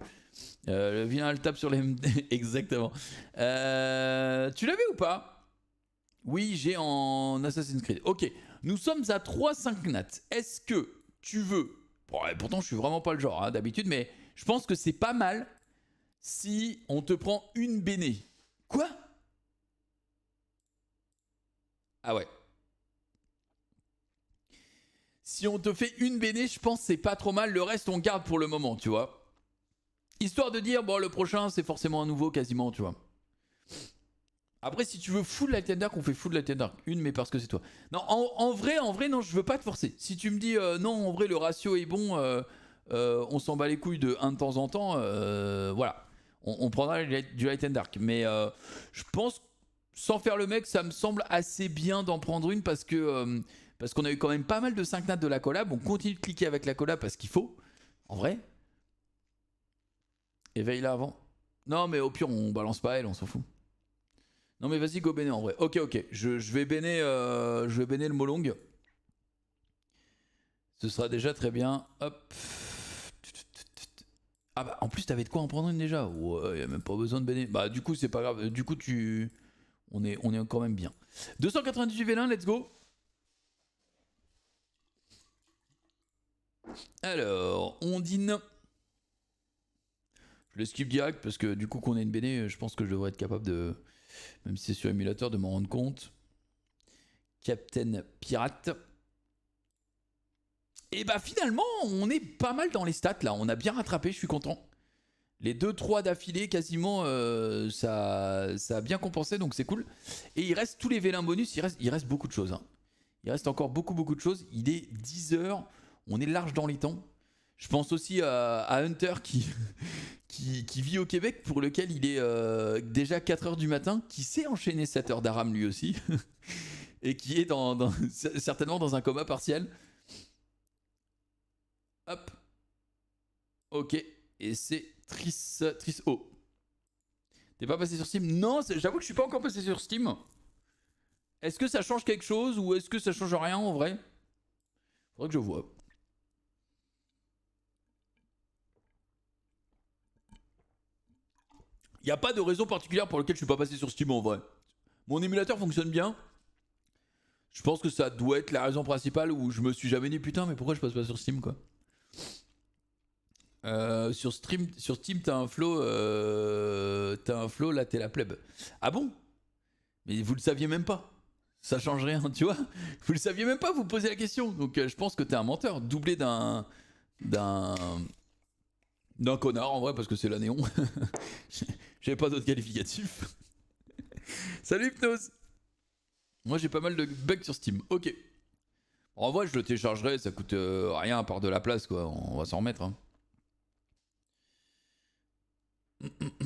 Euh, viens, elle tape sur les. Exactement. Euh, tu l'avais ou pas Oui, j'ai en Assassin's Creed. Ok, nous sommes à 3-5 nats. Est-ce que tu veux pourtant, je suis vraiment pas le genre hein, d'habitude, mais je pense que c'est pas mal si on te prend une béné. Quoi Ah ouais. Si on te fait une béné, je pense c'est pas trop mal. Le reste, on garde pour le moment, tu vois. Histoire de dire, bon, le prochain, c'est forcément un nouveau quasiment, tu vois. Après, si tu veux full light and dark, on fait full light and dark. Une, mais parce que c'est toi. Non, en, vrai, en vrai, non, je veux pas te forcer. Si tu me dis euh, non, en vrai, le ratio est bon, euh, euh, on s'en bat les couilles de un de temps en temps, voilà. On, prendra du light and dark. Mais je pense, sans faire le mec, ça me semble assez bien d'en prendre une parce que parce qu'on a eu quand même pas mal de 5 nattes de la collab. On continue de cliquer avec la collab parce qu'il faut, en vrai. Éveille-la avant. Non, mais au pire, on balance pas elle, on s'en fout. Non mais vas-y, go Béné en vrai. Ok, ok, je, vais Béné je vais euh, le Molong. Ce sera déjà très bien. Hop. Ah bah en plus t'avais de quoi en prendre une déjà. Ouais, y a même pas besoin de Béné. Bah du coup c'est pas grave. Du coup tu, on est, on est quand même bien. 298 vélins, let's go. Alors, on non. Je le skip direct parce que du coup qu'on ait une Béné, je pense que je devrais être capable de, même si c'est sur émulateur, de m'en rendre compte. Captain Pirate. Et bah finalement, on est pas mal dans les stats là. On a bien rattrapé, je suis content. Les deux trois d'affilée, quasiment, euh, ça, ça a bien compensé, donc c'est cool. Et il reste tous les vélins bonus, il reste, il reste beaucoup de choses. Hein. Il reste encore beaucoup, beaucoup de choses. Il est 10 heures, on est large dans les temps. Je pense aussi à, Hunter qui, vit au Québec, pour lequel il est euh, déjà 4 h du matin, qui sait enchaîner 7 heures d'aram lui aussi, et qui est certainement dans un coma partiel. Hop. Ok. Et c'est Tris, Tris O. T'es pas passé sur Steam Non, j'avoue que je suis pas encore passé sur Steam. Est-ce que ça change quelque chose ou est-ce que ça change rien en vrai Faudrait que je vois. Il n'y a pas de raison particulière pour laquelle je suis pas passé sur Steam en vrai. Mon émulateur fonctionne bien. Je pense que ça doit être la raison principale où je me suis jamais dit putain mais pourquoi je passe pas sur Steam quoi. Euh, sur, stream, sur Steam, t'as un flow, euh, t'as un flow, là t'es la plebe. Ah bon Mais vous le saviez même pas. Ça change rien, tu vois. Vous le saviez même pas. Vous posez la question. Donc euh, je pense que t'es un menteur, doublé d'un d'un d'un connard en vrai, parce que c'est la néon. j'ai pas d'autres qualificatifs. Salut Hypnose Moi j'ai pas mal de bugs sur Steam. Ok. En vrai, je le téléchargerai, ça coûte euh, rien à part de la place, quoi. On va s'en remettre. Hein.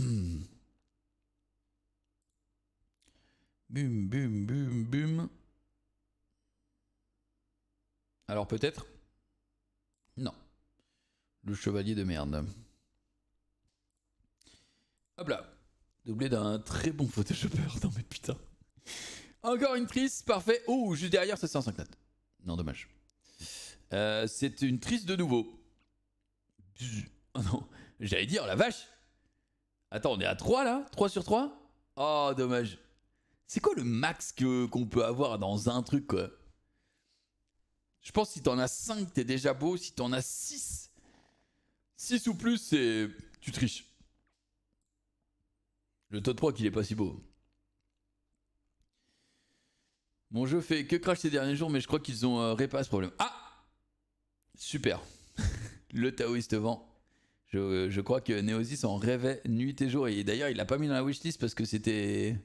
bum, bum, bum, bum. Alors peut-être Non chevalier de merde. Hop là. Doublé d'un très bon photoshopper. Non mais putain. Encore une triste, parfait. Oh, juste derrière, c'est 105 notes. Non, dommage. Euh, c'est une triste de nouveau. Oh non, j'allais dire, la vache. Attends, on est à 3 là 3 sur 3 Oh, dommage. C'est quoi le max que, qu'on peut avoir dans un truc Je pense que si t'en as 5, t'es déjà beau. Si t'en as 6, 6 ou plus, c'est. Tu triches. Le top 3 qu'il est pas si beau. Mon jeu fait que crash ces derniers jours, mais je crois qu'ils ont euh, réparé ce problème. Ah Super. le taoïste vend. Je, crois que Neosis en rêvait nuit et jour. Et d'ailleurs, il l'a pas mis dans la wishlist parce que c'était.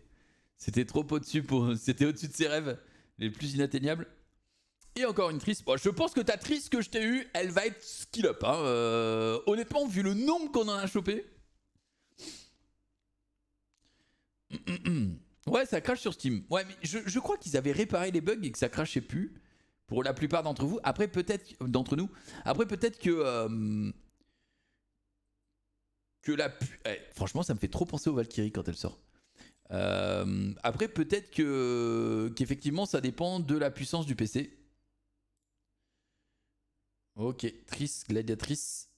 C'était trop au-dessus pour. C'était au-dessus de ses rêves les plus inatteignables. Et encore une triste. je pense que ta triste que je t'ai eue, elle va être skill up. Hein. Euh, honnêtement, vu le nombre qu'on en a chopé. Ouais, ça crache sur Steam. Ouais, mais je, crois qu'ils avaient réparé les bugs et que ça crachait plus. Pour la plupart d'entre vous. Après, peut-être. Euh, d'entre nous. Après, peut-être que. Euh, que la. Eh, franchement, ça me fait trop penser au Valkyrie quand elle sort. après, peut-être que qu'effectivement, ça dépend de la puissance du PC. Ok, Tris, gladiatrice.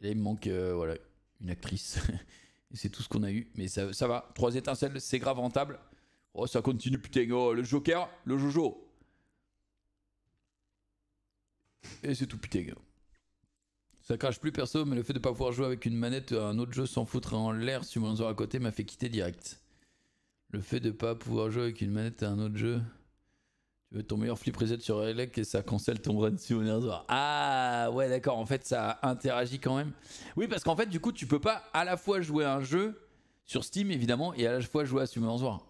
Là, il me manque, euh, voilà, une actrice. c'est tout ce qu'on a eu. Mais ça, va. Trois étincelles, c'est grave rentable. Oh, ça continue, putain. Oh, le Joker, le Jojo. Et c'est tout, putain. Ça crache plus perso, mais le fait de pas pouvoir jouer avec une manette à un autre jeu sans foutre en l'air sur mon à côté m'a fait quitter direct. Le fait de pas pouvoir jouer avec une manette à un autre jeu. Tu veux ton meilleur flip reset sur Elec et ça cancelle ton run soir. Ah ouais, d'accord. En fait, ça interagit quand même. Oui, parce qu'en fait, du coup, tu peux pas à la fois jouer un jeu sur Steam, évidemment, et à la fois jouer à war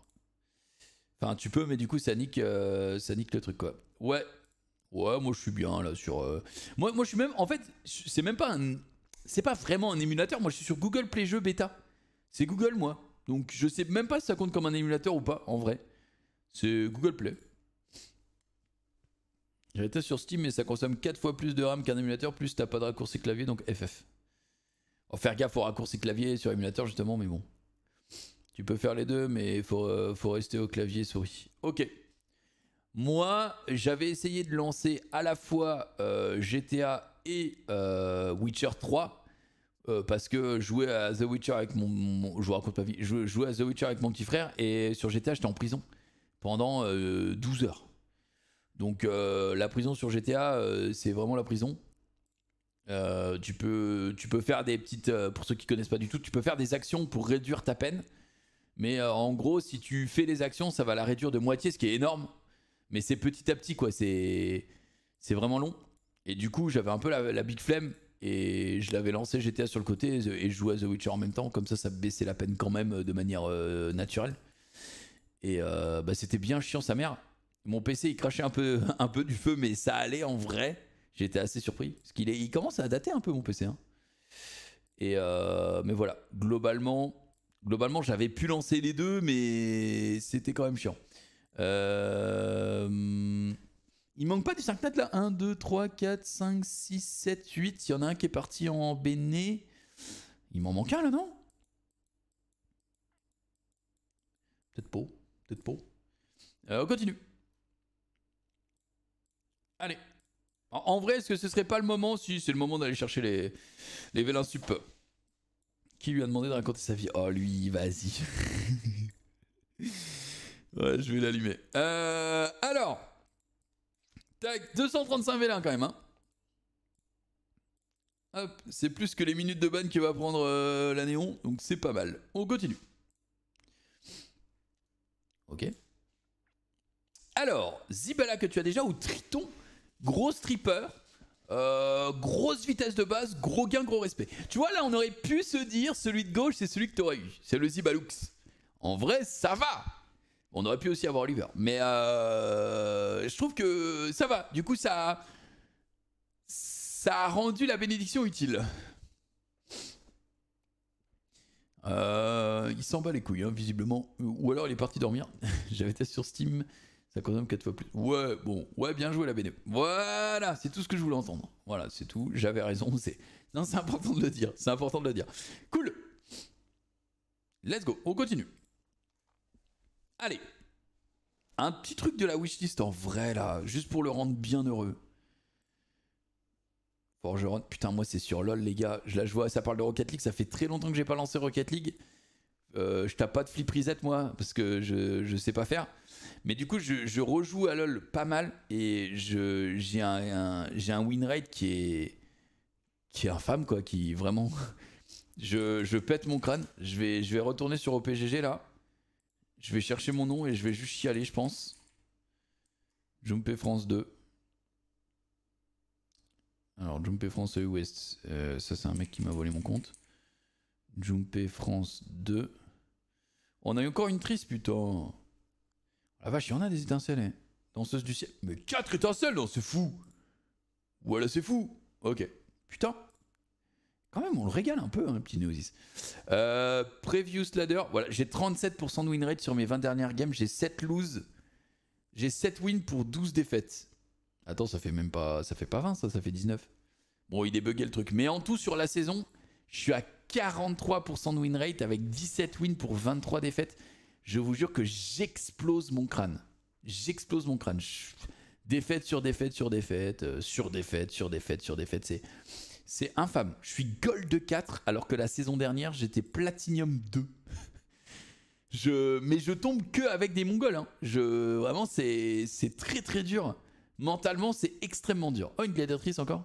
Enfin, tu peux, mais du coup, ça nique, euh, ça nique le truc, quoi. Ouais. Ouais, moi, je suis bien, là, sur... Euh, moi, moi, je suis même... En fait, c'est même pas un... C'est pas vraiment un émulateur. Moi, je suis sur Google Play Jeux bêta. C'est Google, moi. Donc, je sais même pas si ça compte comme un émulateur ou pas, en vrai. C'est Google Play. J'étais sur Steam, mais ça consomme 4 fois plus de RAM qu'un émulateur, plus t'as pas de raccourci clavier, donc FF. faire gaffe aux raccourcis clavier sur émulateur, justement, mais bon. Tu peux faire les deux, mais euh, faut, rester au clavier souris. Ok. Moi, j'avais essayé de lancer à la fois euh, GTA et euh, Witcher 3. parce que jouer à The Witcher avec mon, je vous raconte pas à The Witcher avec mon petit frère et sur GTA j'étais en prison pendant 12 heures. Donc euh, la prison sur GTA, euh, c'est vraiment la prison. Euh, tu, peux, tu peux faire des petites. pour ceux qui connaissent pas du tout, tu peux faire des actions pour réduire ta peine. Mais en gros, si tu fais des actions, ça va la réduire de moitié, ce qui est énorme. Mais c'est petit à petit, quoi. C'est vraiment long. Et du coup, j'avais un peu la, big flemme et je l'avais lancé GTA sur le côté et je jouais à The Witcher en même temps. Comme ça, ça baissait la peine quand même de manière naturelle. Et bah, c'était bien chiant sa mère. Mon PC, il crachait un peu, un peu du feu, mais ça allait en vrai. J'étais assez surpris. Parce qu'il il commence à dater un peu mon PC. Hein. Et euh, mais voilà, globalement, globalement j'avais pu lancer les deux, mais c'était quand même chiant. Euh... Il manque pas du 5 4 là 1, 2, 3, 4, 5, 6, 7, 8. Il y en a un qui est parti en Béné. Il m'en manque un là, non Peut-être pas. peut euh, on continue. Allez. En, vrai, est-ce que ce serait pas le moment Si, c'est le moment d'aller chercher les, les vélins sup. Qui lui a demandé de raconter sa vie Oh, lui, vas-y. ouais, je vais l'allumer. Euh, alors. Tac, 235 vélins quand même, hein. Hop, c'est plus que les minutes de ban qui va prendre euh, la néon, donc c'est pas mal. On continue. Ok. Alors, Zibala que tu as déjà ou Triton gros stripper. Euh, grosse vitesse de base, gros gain, gros respect. Tu vois, là, on aurait pu se dire celui de gauche, c'est celui que t'aurais eu. C'est le Zibalux. En vrai, ça va. On aurait pu aussi avoir l'hiver. Mais euh, je trouve que ça va. Du coup, ça, ça a rendu la bénédiction utile. Euh, il s'en bat les couilles, hein, visiblement. Ou alors il est parti dormir. J'avais testé sur Steam. Ça consomme 4 fois plus. Ouais, bon, ouais, bien joué la BD. Voilà, c'est tout ce que je voulais entendre. Voilà, c'est tout. J'avais raison. C'est non, c'est important de le dire. C'est important de le dire. Cool. Let's go. On continue. Allez, un petit truc de la wishlist en vrai là, juste pour le rendre bien heureux. Forgeron, putain, moi c'est sur LOL les gars, je la vois ça parle de Rocket League, ça fait très longtemps que j'ai pas lancé Rocket League. Euh, je tape pas de flip moi parce que je, je sais pas faire. Mais du coup, je, rejoue à LoL pas mal et j'ai un, un, un win rate qui est, qui est infâme, quoi, qui vraiment. Je, pète mon crâne, je vais, je vais retourner sur OPGG là. Je vais chercher mon nom et je vais juste y aller je pense. Jumpé France 2. Alors, Jumpé France West, euh, ça c'est un mec qui m'a volé mon compte. Jumpé France 2. On a eu encore une triste, putain. Oh la vache, il y en a des étincelles, hein. Danseuse du ciel. Mais quatre étincelles, non, c'est fou. Voilà, c'est fou. Ok. Putain. Quand même, on le régale un peu, un hein, petit Neosis. Euh, preview Slader. Voilà, j'ai 37% de win rate sur mes 20 dernières games. J'ai 7 lose. J'ai 7 wins pour 12 défaites. Attends, ça fait même pas, ça fait pas 20, ça, ça fait 19. Bon, il est le truc. Mais en tout, sur la saison, je suis à 43% de win rate avec 17 wins pour 23 défaites. Je vous jure que j'explose mon crâne. J'explose mon crâne. Défaite sur défaite sur défaite, euh, sur défaite sur défaite sur défaite. C'est, c'est infâme. Je suis gold 4 alors que la saison dernière j'étais platinum 2. je, mais je tombe que avec des Mongols. Hein. Je, vraiment, c'est, c'est très très dur. Mentalement, c'est extrêmement dur. Oh, une gladiatrice encore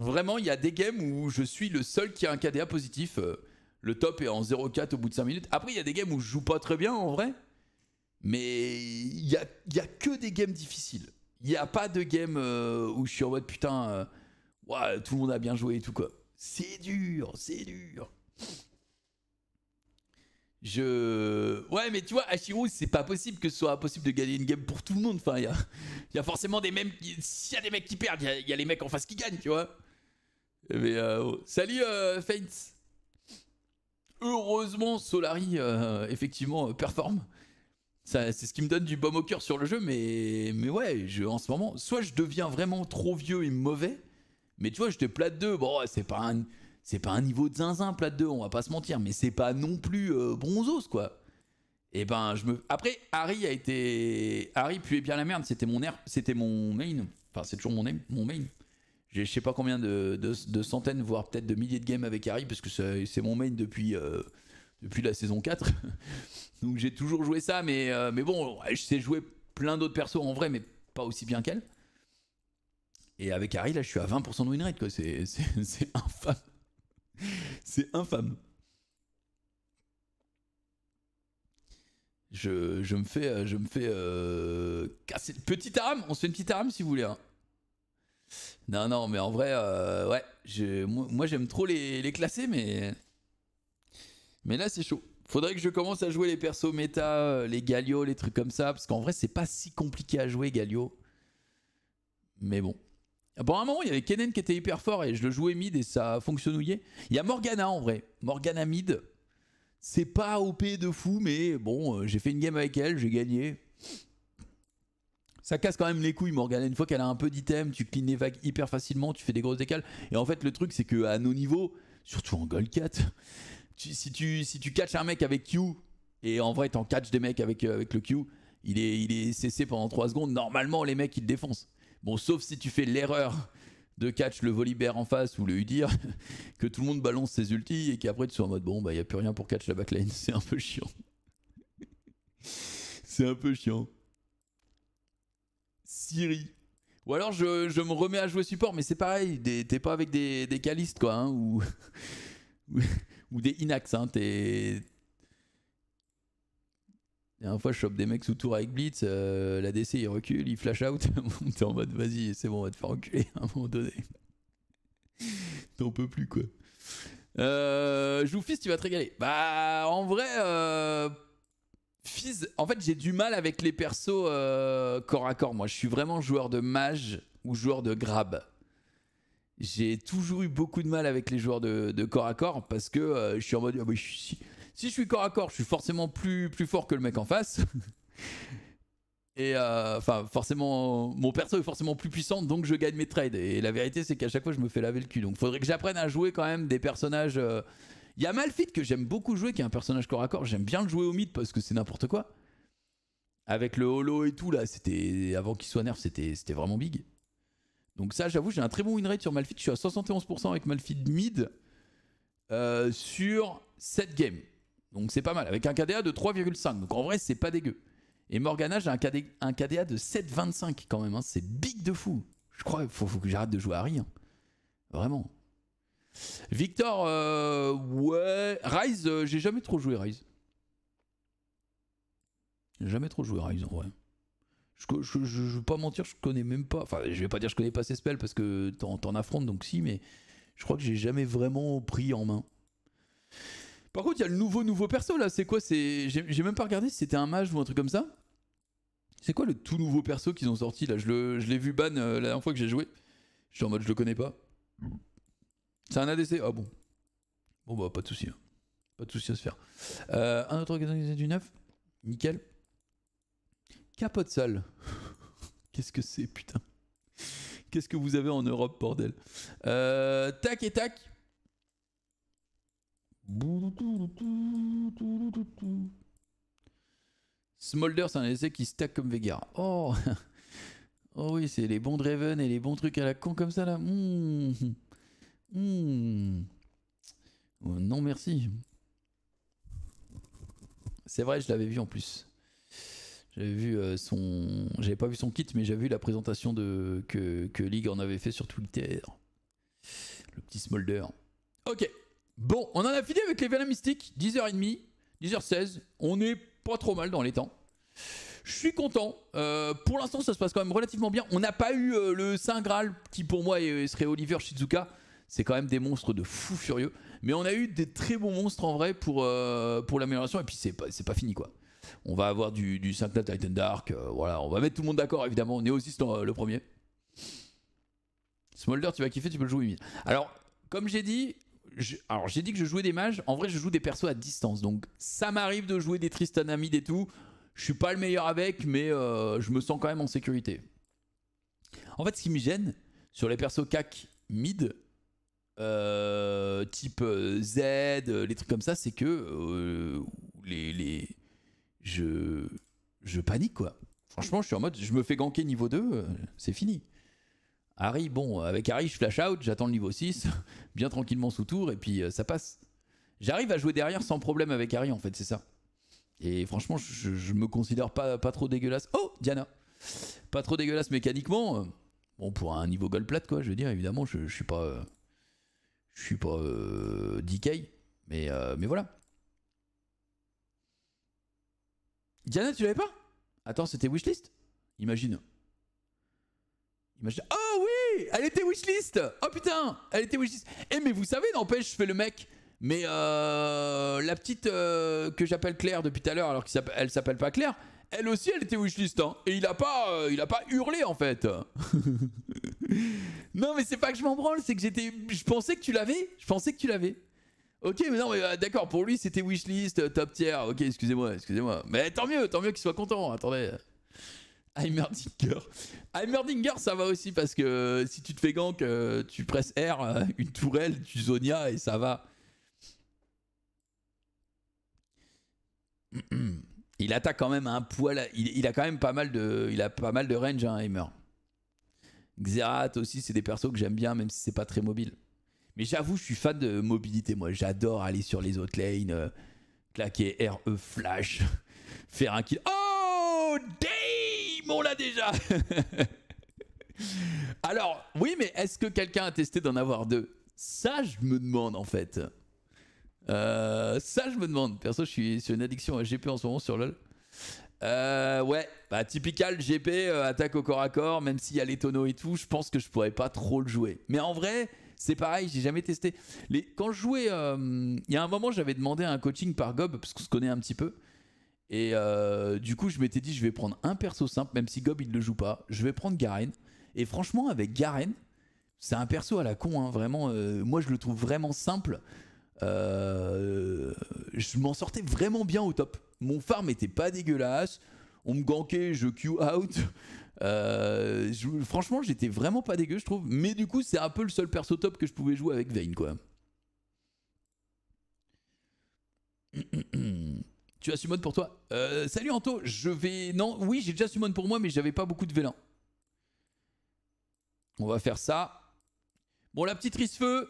Vraiment, il y a des games où je suis le seul qui a un KDA positif. Euh, le top est en 0,4 au bout de 5 minutes. Après, il y a des games où je joue pas très bien en vrai. Mais il n'y a, y a, que des games difficiles. Il n'y a pas de game euh, où je suis en mode putain, euh, tout le monde a bien joué et tout quoi. C'est dur, c'est dur. Je. Ouais, mais tu vois, Hashirou, c'est pas possible que ce soit possible de gagner une game pour tout le monde. Enfin, il y a, y a, forcément des mêmes. S'il y a des mecs qui perdent, il y, a les mecs en face qui gagnent, tu vois. Euh, oh. salut euh, Heureusement, Solari, euh, effectivement, euh, performe. C'est ce qui me donne du baume au cœur sur le jeu, mais, mais ouais, en ce moment, soit je deviens vraiment trop vieux et mauvais, mais tu vois, j'étais plate 2. Bon, c'est pas c'est pas un niveau de zinzin, plate 2, on va pas se mentir, mais c'est pas non plus bronzos, quoi. Et eh ben, je me. Après, Harry a été. Harry puait bien la merde, c'était mon air, c'était mon main. Enfin, c'est toujours mon, mon main j'ai je sais pas combien de, centaines, voire peut-être de milliers de games avec Harry, parce que c'est mon main depuis, euh, depuis la saison 4. Donc j'ai toujours joué ça, mais, euh, mais bon, je sais jouer plein d'autres persos en vrai, mais pas aussi bien qu'elle. Et avec Harry, là, je suis à 20% de winrate, quoi. C'est infâme. C'est infâme. Je, je, me fais, je me fais euh, Petite arme, on se fait une petite arme si vous voulez. Hein. Non, non, mais en vrai, euh, ouais, moi j'aime trop les, les, classer, mais. Mais là, c'est chaud. Faudrait que je commence à jouer les persos méta, euh, les Galio, les trucs comme ça, parce qu'en vrai, c'est pas si compliqué à jouer, Galio. Mais bon. Bon, un moment, il y avait Kennen qui était hyper fort et je le jouais mid et ça fonctionnait. Il y a Morgana en vrai. Morgana mid. C'est pas OP de fou, mais bon, euh, j'ai fait une game avec elle, j'ai gagné ça casse quand même les couilles Morgana, Une fois qu'elle a un peu d'items, tu cleans les vagues hyper facilement, tu fais des grosses décales. Et en fait, le truc, c'est que à nos niveaux, surtout en Gold 4, si, tu, si tu catches un mec avec Q, et en vrai, en catches des mecs avec, euh, avec le Q, il est, il est cessé pendant 3 secondes. Normalement, les mecs, ils te défoncent. Bon, sauf si tu fais l'erreur de catch le Volibear en face ou le Udir, que tout le monde balance ses ultis et qu'après tu sois en mode bon, bah, il n'y a plus rien pour catch la backline. C'est un peu chiant. C'est un peu chiant. Siri. Ou alors je, me remets à jouer support, mais c'est pareil, t'es pas avec des, calistes quoi, hein, ou, des Inax. Hein, t'es. La dernière fois, je chope des mecs sous tour avec Blitz, l'ADC euh, la il recule, il flash out, t'es en mode vas-y, c'est bon, on va te faire reculer à un moment donné. T'en peux plus quoi. Euh, fils tu vas te régaler. Bah, en vrai. Euh, Fizz, en fait, j'ai du mal avec les persos euh, corps à corps. Moi, je suis vraiment joueur de mage ou joueur de grab. J'ai toujours eu beaucoup de mal avec les joueurs de, corps à corps parce que euh, je suis en mode ah si, je suis corps à corps, je suis forcément plus, plus fort que le mec en face. Et euh, enfin, forcément, mon perso est forcément plus puissant, donc je gagne mes trades. Et la vérité, c'est qu'à chaque fois, je me fais laver le cul. Donc, il faudrait que j'apprenne à jouer quand même des personnages il y a Malphite que j'aime beaucoup jouer, qui est un personnage corps à corps. J'aime bien le jouer au mid parce que c'est n'importe quoi. Avec le holo et tout, là, c'était. Avant qu'il soit nerf, c'était vraiment big. Donc, ça, j'avoue, j'ai un très bon win rate sur Malphite. Je suis à 71% avec Malphite mid euh, sur 7 games. Donc, c'est pas mal. Avec un KDA de 3,5. Donc, en vrai, c'est pas dégueu. Et Morgana, j'ai un, KDA de 7,25 quand même. Hein. C'est big de fou. Je crois qu'il faut, que j'arrête de jouer à rien. Hein. Vraiment. Victor, euh, ouais. Rise, euh, j'ai jamais trop joué Rise. J'ai jamais trop joué Rise en vrai. Je, je, veux pas mentir, je connais même pas. Enfin, je vais pas dire je connais pas ces spells parce que t'en affrontes donc si, mais je crois que j'ai jamais vraiment pris en main. Par contre, il y a le nouveau nouveau perso là. C'est quoi C'est j'ai même pas regardé si c'était un mage ou un truc comme ça. C'est quoi le tout nouveau perso qu'ils ont sorti là Je l'ai vu ban euh, la dernière fois que j'ai joué. Je suis en mode je le connais pas. C'est un ADC Ah bon. Bon bah pas de souci. Hein. Pas de souci à se faire. Euh, un autre organisé du neuf Nickel. Capote sale. Qu'est-ce que c'est putain Qu'est-ce que vous avez en Europe, bordel euh, Tac et tac. Smolder, c'est un ADC qui stack comme Vegar. Oh, oh oui, c'est les bons Draven et les bons trucs à la con comme ça là. Hmm. Hmm. Oh non, merci. C'est vrai, je l'avais vu en plus. J'avais vu euh, son. J'avais pas vu son kit, mais j'avais vu la présentation de... que, que en avait fait sur Twitter. Le petit smolder. Ok. Bon, on en a fini avec les Vélins Mystiques. 10h30, 10h16. On est pas trop mal dans les temps. Je suis content. Euh, pour l'instant, ça se passe quand même relativement bien. On n'a pas eu euh, le Saint Graal, qui pour moi serait Oliver Shizuka c'est quand même des monstres de fou furieux. Mais on a eu des très bons monstres en vrai pour, euh, pour l'amélioration, et puis c'est pas, pas fini quoi. On va avoir du, du Sancta Titan Dark, euh, voilà, on va mettre tout le monde d'accord évidemment, Néosis euh, le premier. Smolder, tu vas kiffer, tu peux le jouer. Alors, comme j'ai dit, alors j'ai dit que je jouais des mages, en vrai je joue des persos à distance, donc ça m'arrive de jouer des Tristan Amid et tout. Je suis pas le meilleur avec, mais euh, je me sens quand même en sécurité. En fait, ce qui me gêne sur les persos CAC mid, euh, type euh, Z, euh, les trucs comme ça, c'est que les, je, je panique quoi. Franchement, je suis en mode, je me fais ganker niveau 2, c'est fini. Harry, bon, avec Harry, je flash out, j'attends le niveau 6, bien tranquillement sous tour, et puis ça passe. J'arrive à jouer derrière sans problème avec Harry, en fait, c'est ça. Et franchement, je, me considère pas, pas trop dégueulasse. Oh, Diana Pas trop dégueulasse mécaniquement. Bon, pour un niveau gold plate, quoi, je veux dire, évidemment, je, je suis pas je suis pas euh, DK, mais, euh, mais voilà. Diana, tu l'avais pas Attends, c'était wishlist Imagine. Imagine. Oh oui Elle était wishlist Oh putain Elle était wishlist Eh mais vous savez, n'empêche, je fais le mec. Mais euh, la petite que j'appelle Claire depuis tout à l'heure, alors qu'elle s'appelle pas Claire, elle aussi, elle était wishlist. Hein, et il a pas, euh, il a pas hurlé en fait. non, mais c'est pas que je m'en branle, c'est que j'étais, je pensais que tu l'avais, je pensais que tu l'avais. Ok, mais non, mais euh, d'accord, pour lui c'était wishlist, euh, top tier. Ok, excusez-moi, excusez-moi. Mais tant mieux, tant mieux qu'il soit content. Attendez. Heimerdinger. Heimerdinger, ça va aussi parce que si tu te fais gank, tu presses R, une tourelle, tu zonia et ça va. il attaque quand même un poil. Il, a quand même pas mal de, il a pas mal de range, hein, Xerath aussi, c'est des persos que j'aime bien, même si c'est pas très mobile. Mais j'avoue, je suis fan de mobilité, moi. J'adore aller sur les autres lanes, euh, claquer claquer RE flash, faire un kill. Oh, damn, on l'a déjà Alors, oui, mais est-ce que quelqu'un a testé d'en avoir deux Ça, je me demande en fait. Euh, ça, je me demande. Perso, je suis sur une addiction à GP en ce moment sur LoL. Euh, ouais, bah, typical GP, euh, attaque au corps à corps, même s'il y a les tonneaux et tout, je pense que je pourrais pas trop le jouer. Mais en vrai, c'est pareil, j'ai jamais testé. Les... Quand je jouais, il y a un moment, j'avais demandé un coaching par Gob, parce qu'on se connaît un petit peu. Et du coup, je m'étais dit, je vais prendre un perso simple, même si Gob il le joue pas. Je vais prendre Garen. Et franchement, avec Garen, c'est un perso à la con, hein. vraiment. moi, je le trouve vraiment simple. Euh, je m'en sortais vraiment bien au top. Mon farm était pas dégueulasse. On me gankait, je queue out. Euh, je, franchement, j'étais vraiment pas dégueu, je trouve. Mais du coup, c'est un peu le seul perso top que je pouvais jouer avec Vayne, quoi. tu as summon pour toi euh, Salut Anto, je vais... Non, oui, j'ai déjà summon pour moi, mais j'avais pas beaucoup de vélin. On va faire ça. Bon, la petite triste feu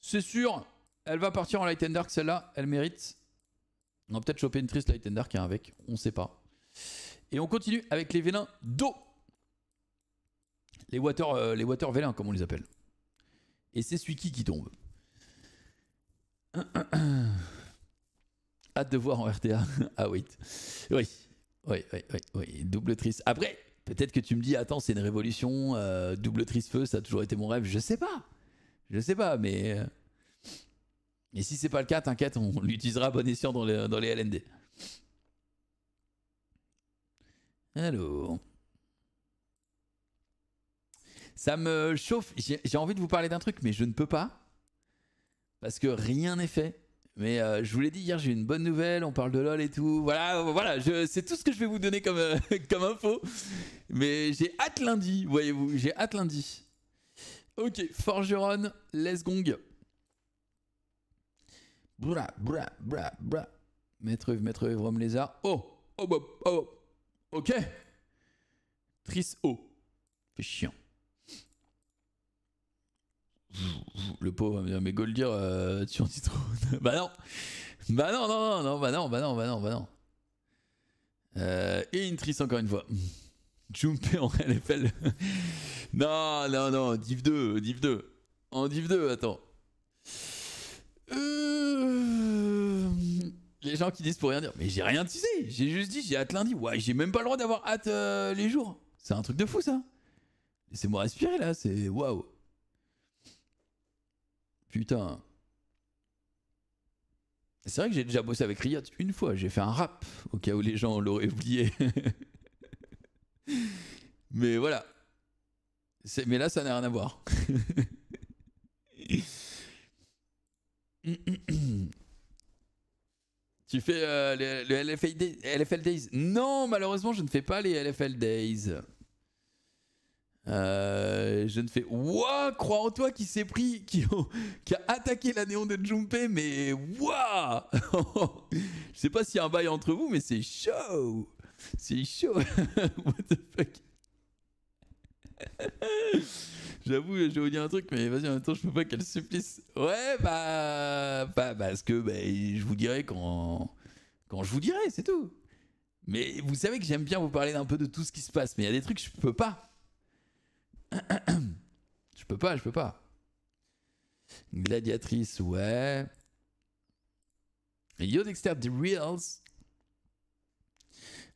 c'est sûr. Elle va partir en Light and Dark, celle-là. Elle mérite. On va peut-être choper une triste Light and Dark hein, avec. On ne sait pas. Et on continue avec les vélins d'eau. Les water, euh, les water vélins, comme on les appelle. Et c'est celui-ci qui tombe. Hâte de voir en RTA. ah oui. Oui. Oui, oui, oui, Double triste. Après, peut-être que tu me dis, attends, c'est une révolution. Euh, double triste feu, ça a toujours été mon rêve. Je sais pas. Je sais pas, mais. Et euh, si c'est pas le cas, t'inquiète, on l'utilisera à bon escient dans les, dans les LND. Alors. Ça me chauffe. J'ai envie de vous parler d'un truc, mais je ne peux pas. Parce que rien n'est fait. Mais euh, je vous l'ai dit hier, j'ai une bonne nouvelle, on parle de LOL et tout. Voilà, voilà, c'est tout ce que je vais vous donner comme, comme info. Mais j'ai hâte lundi, voyez-vous, j'ai hâte lundi. Ok, Forgeron, laisse Gong. Bra, bra, bra, bra. Maître Eve, Maître Lézard. Oh, oh, oh, oh, oh. Ok. Tris oh. Fait chiant. Le pauvre va me dire, mais Goldir, euh, tu en dis trop. bah non. Bah non, non, non, non, bah non, bah non, bah non, bah non. Euh, et une tris encore une fois. Jumpé en NFL. non, non, non, Div 2, Div 2. En Div 2, attends. Euh, les gens qui disent pour rien dire. Mais j'ai rien teasé. J'ai juste dit, j'ai hâte lundi. Ouais, j'ai même pas le droit d'avoir hâte euh, les jours. C'est un truc de fou, ça. Laissez-moi respirer, là. C'est waouh. Putain. C'est vrai que j'ai déjà bossé avec Riot une fois. J'ai fait un rap, au cas où les gens l'auraient oublié. Mais voilà. Mais là, ça n'a rien à voir. tu fais euh, le, LFL Days Non, malheureusement, je ne fais pas les LFL Days. Euh, je ne fais. Waouh, crois en toi qui s'est pris, qui, qui, a attaqué la néon de jumper, mais waouh Je sais pas s'il y a un bail entre vous, mais c'est chaud c'est chaud. What the fuck J'avoue, je vais vous dire un truc, mais vas-y, en même temps, je peux pas qu'elle supplice. Ouais, bah, pas, parce que bah, je vous dirai quand, quand je vous dirai, c'est tout. Mais vous savez que j'aime bien vous parler d'un peu de tout ce qui se passe, mais il y a des trucs je peux pas. je peux pas, je peux pas. Gladiatrice, ouais. Yo Dexter The Reels,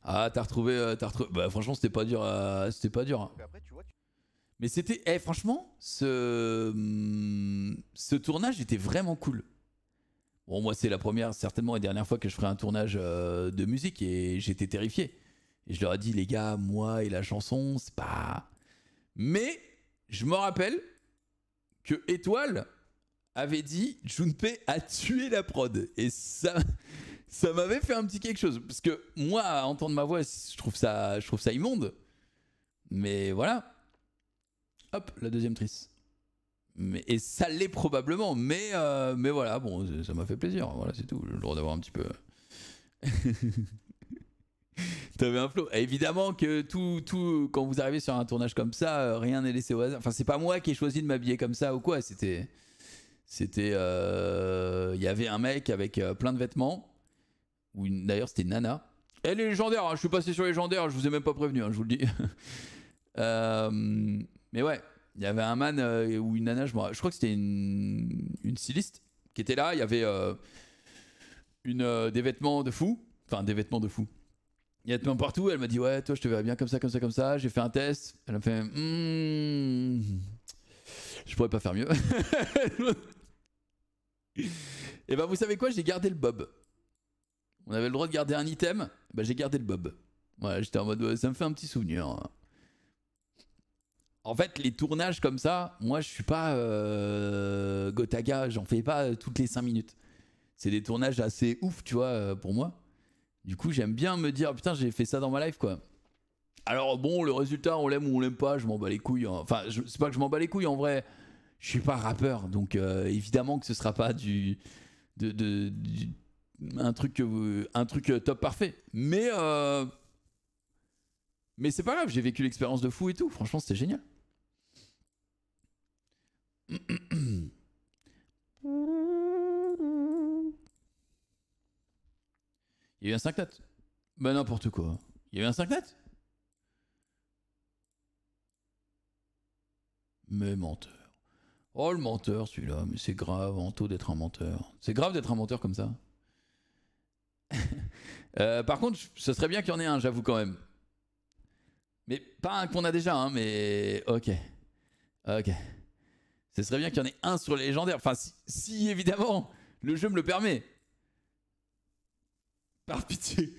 ah, t'as retrouvé, euh, Bah, franchement, c'était pas dur. Euh, c'était pas dur. Hein. Mais c'était. Eh, franchement, ce. Hmm, ce tournage était vraiment cool. Bon, moi, c'est la première, certainement, et dernière fois que je ferai un tournage euh, de musique et j'étais terrifié. Et je leur ai dit, les gars, moi et la chanson, c'est pas. Mais je me rappelle que Étoile avait dit Junpei a tué la prod. Et ça ça m'avait fait un petit quelque chose. Parce que moi, à entendre ma voix, je trouve ça, je trouve ça immonde. Mais voilà. Hop, la deuxième trice Mais, et ça l'est probablement, mais, euh, mais voilà, bon, ça m'a fait plaisir. Voilà, c'est tout. Le droit d'avoir un petit peu. T'avais un flot évidemment que tout, tout, quand vous arrivez sur un tournage comme ça, euh, rien n'est laissé au hasard. Enfin, c'est pas moi qui ai choisi de m'habiller comme ça ou quoi. C'était, c'était, euh, il y avait un mec avec plein de vêtements ou d'ailleurs c'était Nana. Elle eh, est légendaire, hein, je suis passé sur légendaire, je vous ai même pas prévenu, hein, je vous le dis. Euh, mais ouais, il y avait un man euh, ou une nana, je, crois que c'était une, une styliste qui était là, il y avait euh, une, des vêtements de fou, enfin des vêtements de fou. Il y a de partout, elle m'a dit ouais, toi je te verrais bien comme ça, comme ça, comme ça, j'ai fait un test, elle m'a fait je hmm, je pourrais pas faire mieux. Et ben vous savez quoi, j'ai gardé le bob on avait le droit de garder un item, bah, j'ai gardé le bob. j'étais en mode, ça me fait un petit souvenir. Hein. En fait, les tournages comme ça, moi je suis pas euh, Gotaga, j'en fais pas euh, toutes les 5 minutes. C'est des tournages assez ouf, tu vois, euh, pour moi. Du coup, j'aime bien me dire, putain, j'ai fait ça dans ma life, quoi. Alors bon, le résultat, on l'aime ou on l'aime pas, je m'en bats les couilles. Hein. Enfin, Enfin, c'est pas que je m'en bats les couilles, en vrai, je suis pas rappeur, donc évidemment que ce sera pas du, de, du un truc, un truc euh, top parfait. Mais, euh, mais c'est pas grave, j'ai vécu l'expérience de fou et tout. Franchement, c'était génial. Il y a eu un 5 net. Ben n'importe quoi. Il y a eu un 5 net. Mais menteur. Oh le menteur celui-là, mais c'est grave, en d'être un menteur. C'est grave d'être un menteur comme ça. Euh, par contre, ce serait bien qu'il y en ait un, j'avoue quand même. Mais pas un qu'on a déjà, hein, mais ok. Ok. Ce serait bien qu'il y en ait un sur les légendaires. Enfin, si, évidemment, le jeu me le permet. Par pitié.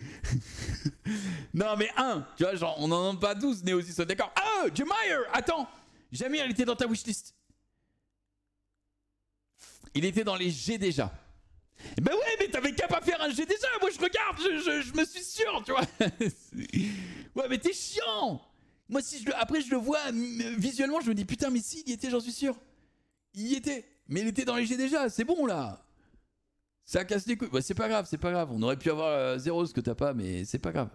non, mais un. Tu vois, genre, on n'en a pas 12, Néosis. D'accord. Ah, oh, Attends Jamire, il était dans ta wishlist. Il était dans les G déjà. Eh ben ouais, mais t'avais qu'à pas faire un G déjà, moi je regarde, je, me suis sûr, tu vois. ouais, mais t'es chiant Moi, si je après je le vois visuellement, je me dis putain, mais si, il y était, j'en suis sûr. Il y était, mais il était dans les G déjà, c'est bon là Ça casse les couilles. Bah, c'est pas grave, c'est pas grave, on aurait pu avoir euh, zéro ce que t'as pas, mais c'est pas grave.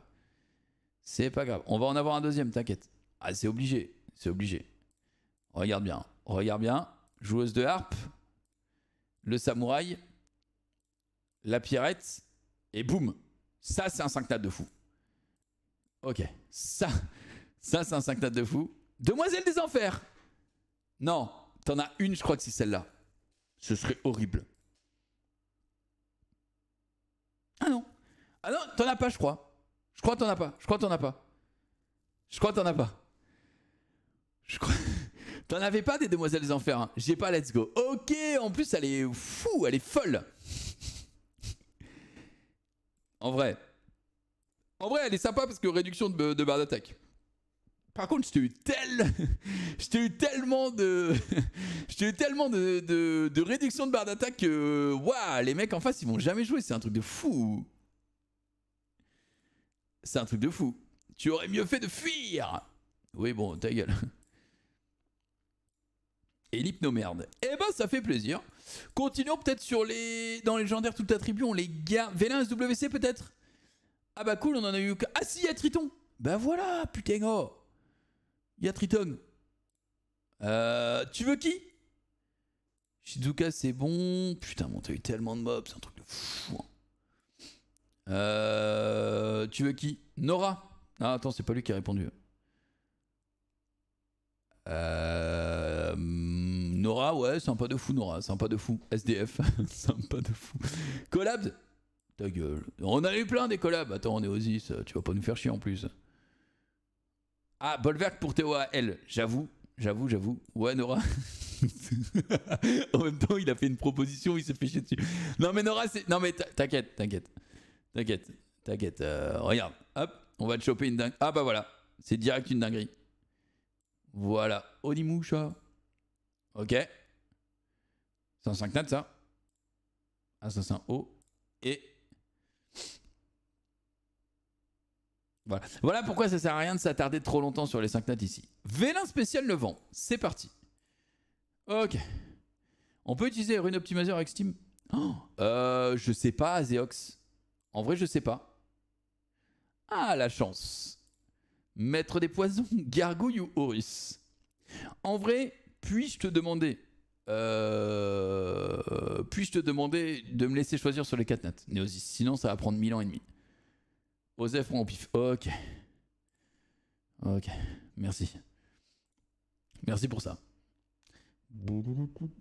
C'est pas grave, on va en avoir un deuxième, t'inquiète. Ah, c'est obligé, c'est obligé. Regarde bien, regarde bien, joueuse de harpe, le samouraï, la pierrette, et boum. Ça, c'est un 5 de fou. Ok. Ça, ça c'est un 5 de fou. Demoiselle des Enfers Non, t'en as une, je crois que c'est celle-là. Ce serait horrible. Ah non. Ah non, t'en as pas, je crois. Je crois que t'en as pas. Je crois que t'en as pas. Je crois que t'en as pas. Je crois. T'en avais pas des Demoiselles des Enfers. Hein. J'ai pas, let's go. Ok, en plus, elle est fou, elle est folle. En vrai. En vrai, elle est sympa parce que réduction de, barre d'attaque. Par contre, je t'ai eu, eu tellement de. j'ai eu tellement de, de, réduction de barre d'attaque que. Waouh, les mecs en face, ils vont jamais jouer. C'est un truc de fou. C'est un truc de fou. Tu aurais mieux fait de fuir. Oui, bon, ta gueule. et l'hypnomerde. Eh ben, ça fait plaisir. Continuons peut-être sur les. Dans légendaires tout attribuons tribu, on les gars. Vélins, WC peut-être Ah bah cool, on en a eu. Ah si, il y a Triton ben voilà, putain, oh Il y a Triton. Euh, tu veux qui Shizuka, c'est bon. Putain, mon t'as eu tellement de mobs, c'est un truc de fou. Hein. Euh, tu veux qui Nora Ah, attends, c'est pas lui qui a répondu. Euh, Nora, ouais, sympa de fou, Nora, sympa de fou. SDF, sympa de fou. Collabs Ta gueule. On a eu plein des collabs. Attends, on est Osis, tu vas pas nous faire chier en plus. Ah, Bolverk pour L, j'avoue, j'avoue, j'avoue. Ouais, Nora. en même temps, il a fait une proposition, il s'est fait dessus. Non, mais Nora, c'est. Non, mais t'inquiète, t'inquiète. T'inquiète, t'inquiète. Euh, regarde, hop, on va te choper une dingue. Ah, bah voilà, c'est direct une dinguerie. Voilà, Onimusha. Ok. 5 nat ça. Assassin ah, O. Et. Voilà. voilà pourquoi ça sert à rien de s'attarder trop longtemps sur les 5 notes ici. Vélin spécial le vent. C'est parti. Ok. On peut utiliser Rune Optimizer avec Steam oh, euh, Je sais pas, Azeox. En vrai, je sais pas. Ah, la chance. Maître des poisons, gargouille ou Horus En vrai, puis-je te demander euh, Puis-je te demander de me laisser choisir sur les 4 notes Néosis Sinon, ça va prendre 1000 ans et demi. Osef on pif. Ok. Ok. Merci. Merci pour ça.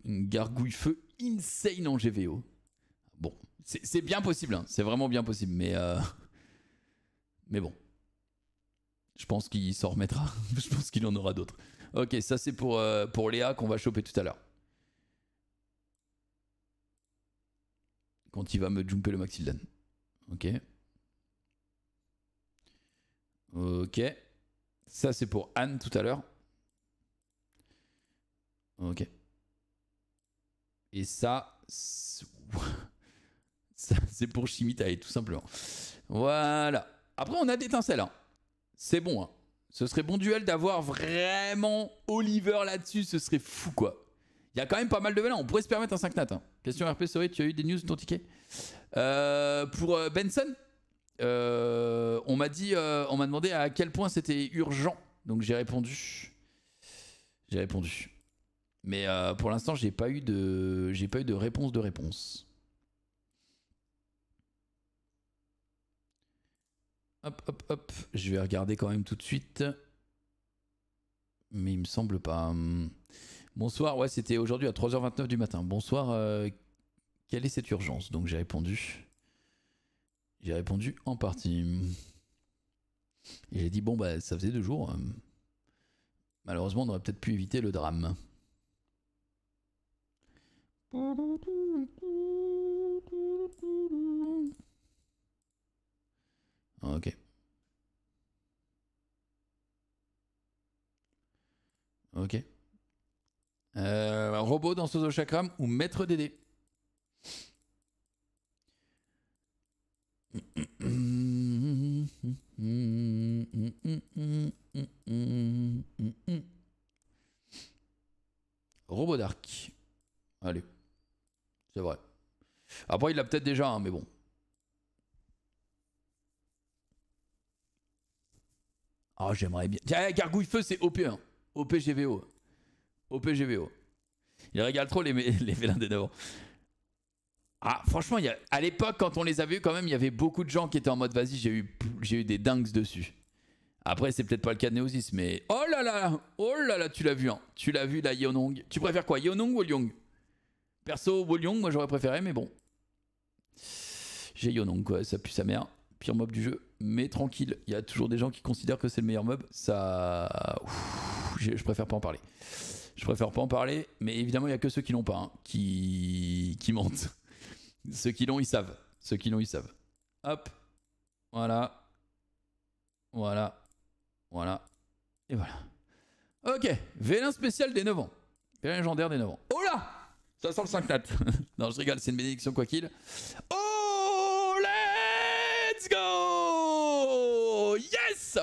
Une gargouille feu insane en GVO. Bon, c'est bien possible, hein. c'est vraiment bien possible, mais, euh, mais bon. Je pense qu'il s'en remettra. je pense qu'il en aura d'autres. Ok, ça c'est pour, euh, pour Léa qu'on va choper tout à l'heure. Quand il va me jumper le Maxildan. Ok. Ok. Ça c'est pour Anne tout à l'heure. Ok. Et ça, ça c'est pour et tout simplement. Voilà. Après, on a des Hein c'est bon. Hein. Ce serait bon duel d'avoir vraiment Oliver là-dessus, ce serait fou quoi. Il y a quand même pas mal de valeurs, on pourrait se permettre un 5 nat. Hein. Question RP, Sorry, tu as eu des news de ton ticket euh, Pour euh, Benson, euh, on m'a dit, on m'a demandé à quel point c'était urgent, donc j'ai répondu. J'ai répondu. Mais pour l'instant, j'ai pas eu de, j'ai pas eu de réponse de réponse. Hop, hop, hop. Je vais regarder quand même tout de suite. Mais il me semble pas. Bonsoir, ouais, c'était aujourd'hui à 3h29 du matin. Bonsoir, euh, quelle est cette urgence Donc j'ai répondu. J'ai répondu en partie. Et j'ai dit, bon, bah, ça faisait deux jours. Malheureusement, on aurait peut-être pu éviter le drame. Ah, ok. Ok. Euh, robot dans Sozo Chakram ou maître Dédé Robot d'arc. Allez. C'est vrai. Après, il l'a peut-être déjà, hein, mais bon. Oh, j'aimerais bien. Tiens, eh, Gargouille Feu, c'est OP1. OPGVO. OPGVO. Il régale trop les, les vélins des Ah, franchement, y a, à l'époque, quand on les avait eu, quand même, il y avait beaucoup de gens qui étaient en mode vas-y, j'ai eu, eu des dunks dessus. Après, c'est peut-être pas le cas de Neosis, mais oh là là, oh là là, tu l'as vu, hein. Tu l'as vu, la Yonong. Tu préfères quoi, Yonong ou Yong Perso, Wolyong, moi j'aurais préféré, mais bon. J'ai Yonong quoi, ça pue sa mère pire mob du jeu. Mais tranquille, il y a toujours des gens qui considèrent que c'est le meilleur mob. Ça. je préfère pas en parler. Je préfère pas en parler, mais évidemment, il y a que ceux qui l'ont pas, hein, qui... qui mentent. Ceux qui l'ont, ils savent. Ceux qui l'ont, ils savent. Hop. Voilà. Voilà. Voilà. Et voilà. Ok. Vélin spécial des 9 ans. Vélin légendaire des 9 ans. Oh là Ça sent le 5 nat. non, je rigole, c'est une bénédiction quoi qu'il go Yes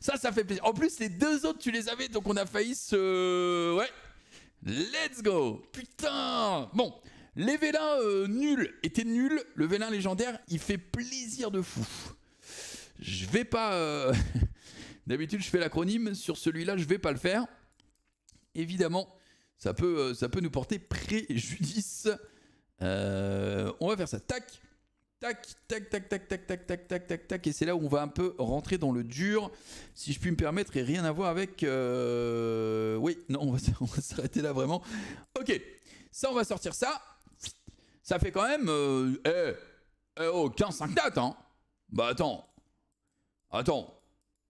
Ça, ça fait plaisir. En plus, les deux autres, tu les avais, donc on a failli se... Ouais. Let's go Putain Bon, les vélins nul, euh, nuls étaient nuls. Le vélin légendaire, il fait plaisir de fou. Je vais pas... Euh, d'habitude, je fais l'acronyme. Sur celui-là, je vais pas le faire. Évidemment, ça peut, euh, ça peut nous porter préjudice. on va faire ça. Tac Tac, tac, tac, tac, tac, tac, tac, tac, tac, tac. Et c'est là où on va un peu rentrer dans le dur, si je puis me permettre, et rien à voir avec... Euh, oui, non, on va, s'arrêter là vraiment. Ok, ça, on va sortir ça. Ça fait quand même... Euh, eh, eh, oh, 15-5 dates, hein Bah attends. Attends.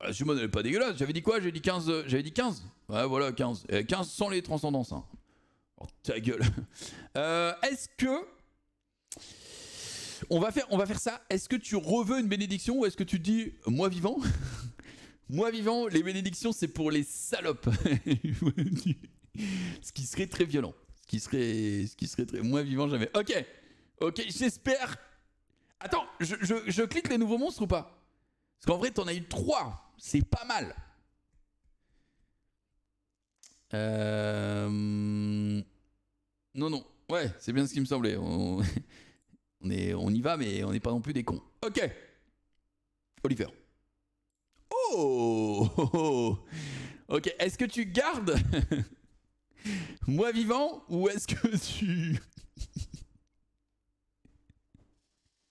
La ah, elle est pas dégueulasse. J'avais dit quoi J'avais dit 15 euh, J'avais dit 15 Ouais, voilà, 15. Eh, 15 sans les transcendances, hein. Oh, ta gueule. Est-ce que... On va faire, on va faire ça. Est-ce que tu reveux une bénédiction ou est-ce que tu dis moi vivant Moi vivant, les bénédictions c'est pour les salopes. ce qui serait très violent. Ce qui serait, ce qui serait très moi vivant jamais. Ok, ok, j'espère. Attends, je, clique les nouveaux monstres ou pas Parce qu'en vrai, t'en as eu trois. C'est pas mal. Euh... Non, non. Ouais, c'est bien ce qui me semblait. On, est, on y va, mais on n'est pas non plus des cons. Ok. Oliver. Oh, oh. Ok, est-ce que tu gardes moi vivant ou est-ce que tu...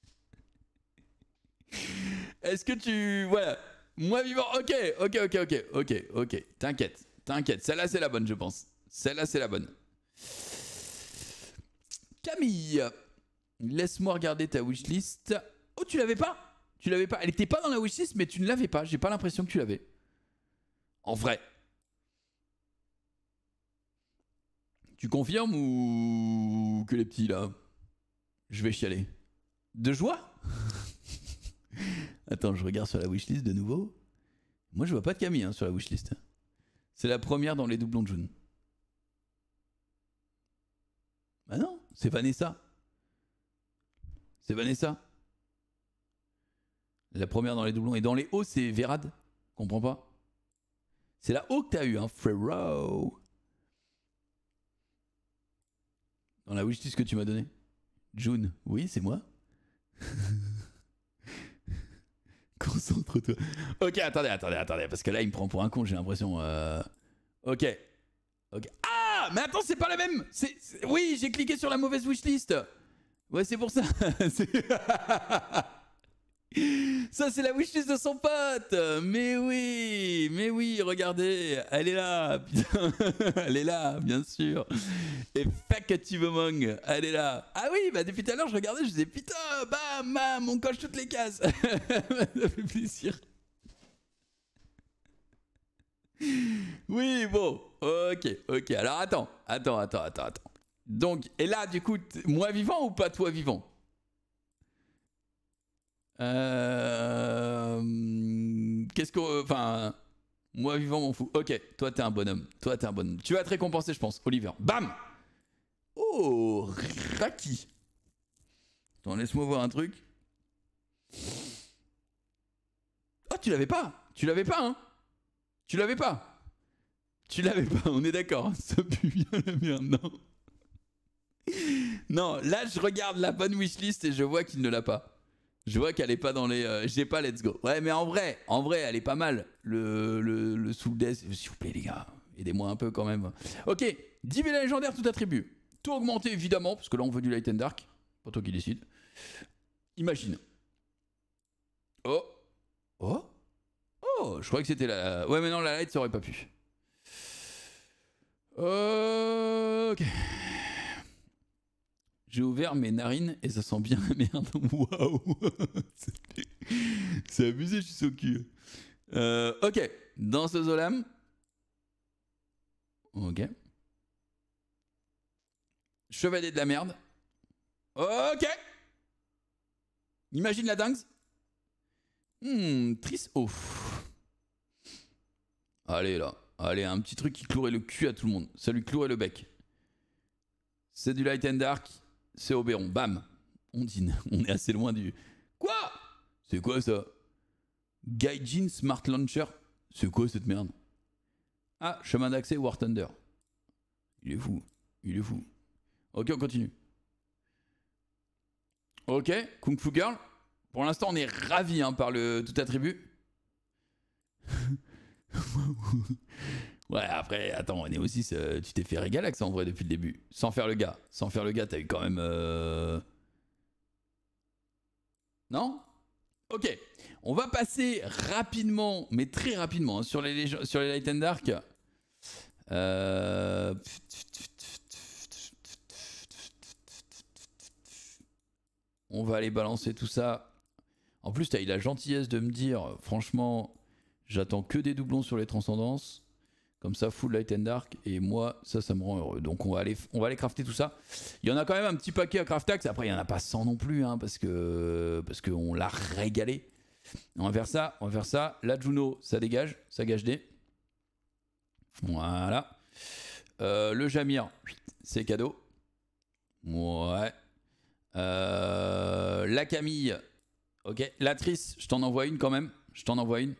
est-ce que tu... Voilà. Moi vivant, ok, ok, ok, ok, ok, ok. T'inquiète, t'inquiète. Celle-là, c'est la bonne, je pense. Celle-là, c'est la bonne. Camille. Laisse-moi regarder ta wishlist. Oh, tu l'avais pas Tu l'avais pas Elle était pas dans la wishlist, mais tu ne l'avais pas. J'ai pas l'impression que tu l'avais. En vrai. Tu confirmes ou que les petits là Je vais chialer. De joie Attends, je regarde sur la wishlist de nouveau. Moi, je vois pas de Camille hein, sur la wishlist. C'est la première dans les doublons de June. Bah non, c'est Vanessa. C'est Vanessa. La première dans les doublons. Et dans les hauts, c'est Vérad. Comprends pas C'est la haut que t'as eu, hein, frérot. Dans la wishlist que tu m'as donnée. June, oui, c'est moi. Concentre-toi. Ok, attendez, attendez, attendez, parce que là, il me prend pour un con, j'ai l'impression. Euh. Ok. Ok. Ah, mais attends, c'est pas la même. C'est, oui, j'ai cliqué sur la mauvaise wishlist. Ouais, c'est pour ça. ça, c'est la wishlist de son pote. Mais oui, mais oui, regardez, elle est là. Putain. elle est là, bien sûr. Et among, elle est là. Ah oui, bah depuis tout à l'heure, je regardais, je disais putain, bam, bam, on coche toutes les cases. ça fait plaisir. Oui, bon, ok, ok. Alors attends, attends, attends, attends, attends. Donc, et là, du coup, moi vivant ou pas toi vivant euh, Qu'est-ce que. Enfin. Moi vivant, m'en fout. Ok, toi t'es un bonhomme. Toi t'es un bonhomme. Tu vas te récompenser, je pense, Oliver. Bam Oh Raki Attends, laisse-moi voir un truc. Oh, tu l'avais pas Tu l'avais pas, hein Tu l'avais pas Tu l'avais pas, on est d'accord. Hein. Ça pue bien la non non, là, je regarde la bonne wishlist et je vois qu'il ne l'a pas. Je vois qu'elle est pas dans les. Euh, J'ai pas Let's Go. Ouais, mais en vrai, en vrai, elle est pas mal. Le, le, le Soul Death. S'il vous plaît, les gars, aidez-moi un peu quand même. Ok, 10 000 légendaires, tout attribut. Tout augmenté, évidemment, parce que là, on veut du Light and Dark. Pas toi qui décide. Imagine. Oh. Oh. Oh, je crois que c'était la. Ouais, mais non, la Light, ça aurait pas pu. Ok. J'ai ouvert mes narines et ça sent bien la merde. Waouh C'est abusé, je suis au euh, cul. ok, dans ce Zolam. Ok. Chevalier de la merde. Ok Imagine la dingue. Hmm, oh. Allez là. Allez, un petit truc qui clouerait le cul à tout le monde. Ça lui clouerait le bec. C'est du light and dark c'est Oberon. Bam On dîne. On est assez loin du. Quoi C'est quoi ça Gaijin Smart Launcher C'est quoi cette merde Ah, chemin d'accès War Thunder. Il est fou. Il est fou. Ok, on continue. Ok, Kung Fu Girl. Pour l'instant, on est ravis hein, par le tout attribut. Ouais, après, attends, est aussi. Euh, tu t'es fait ça en vrai depuis le début. Sans faire le gars. Sans faire le gars, t'as eu quand même. Euh, non Ok. On va passer rapidement, mais très rapidement, hein, sur, les sur les Light and Dark. Euh, on va aller balancer tout ça. En plus, t'as eu la gentillesse de me dire, franchement, j'attends que des doublons sur les transcendances. Comme ça, full light and dark. Et moi, ça, ça me rend heureux. Donc, on va aller, on va aller crafter tout ça. Il y en a quand même un petit paquet à Craftax. Après, il n'y en a pas 100 non plus, hein, parce que parce qu'on l'a régalé. On va faire ça, on va faire ça. La Juno, ça dégage, ça gage des. Voilà. Euh, le Jamir, c'est cadeau. Ouais. Euh, la Camille, ok. La je t'en envoie une quand même. Je t'en envoie une.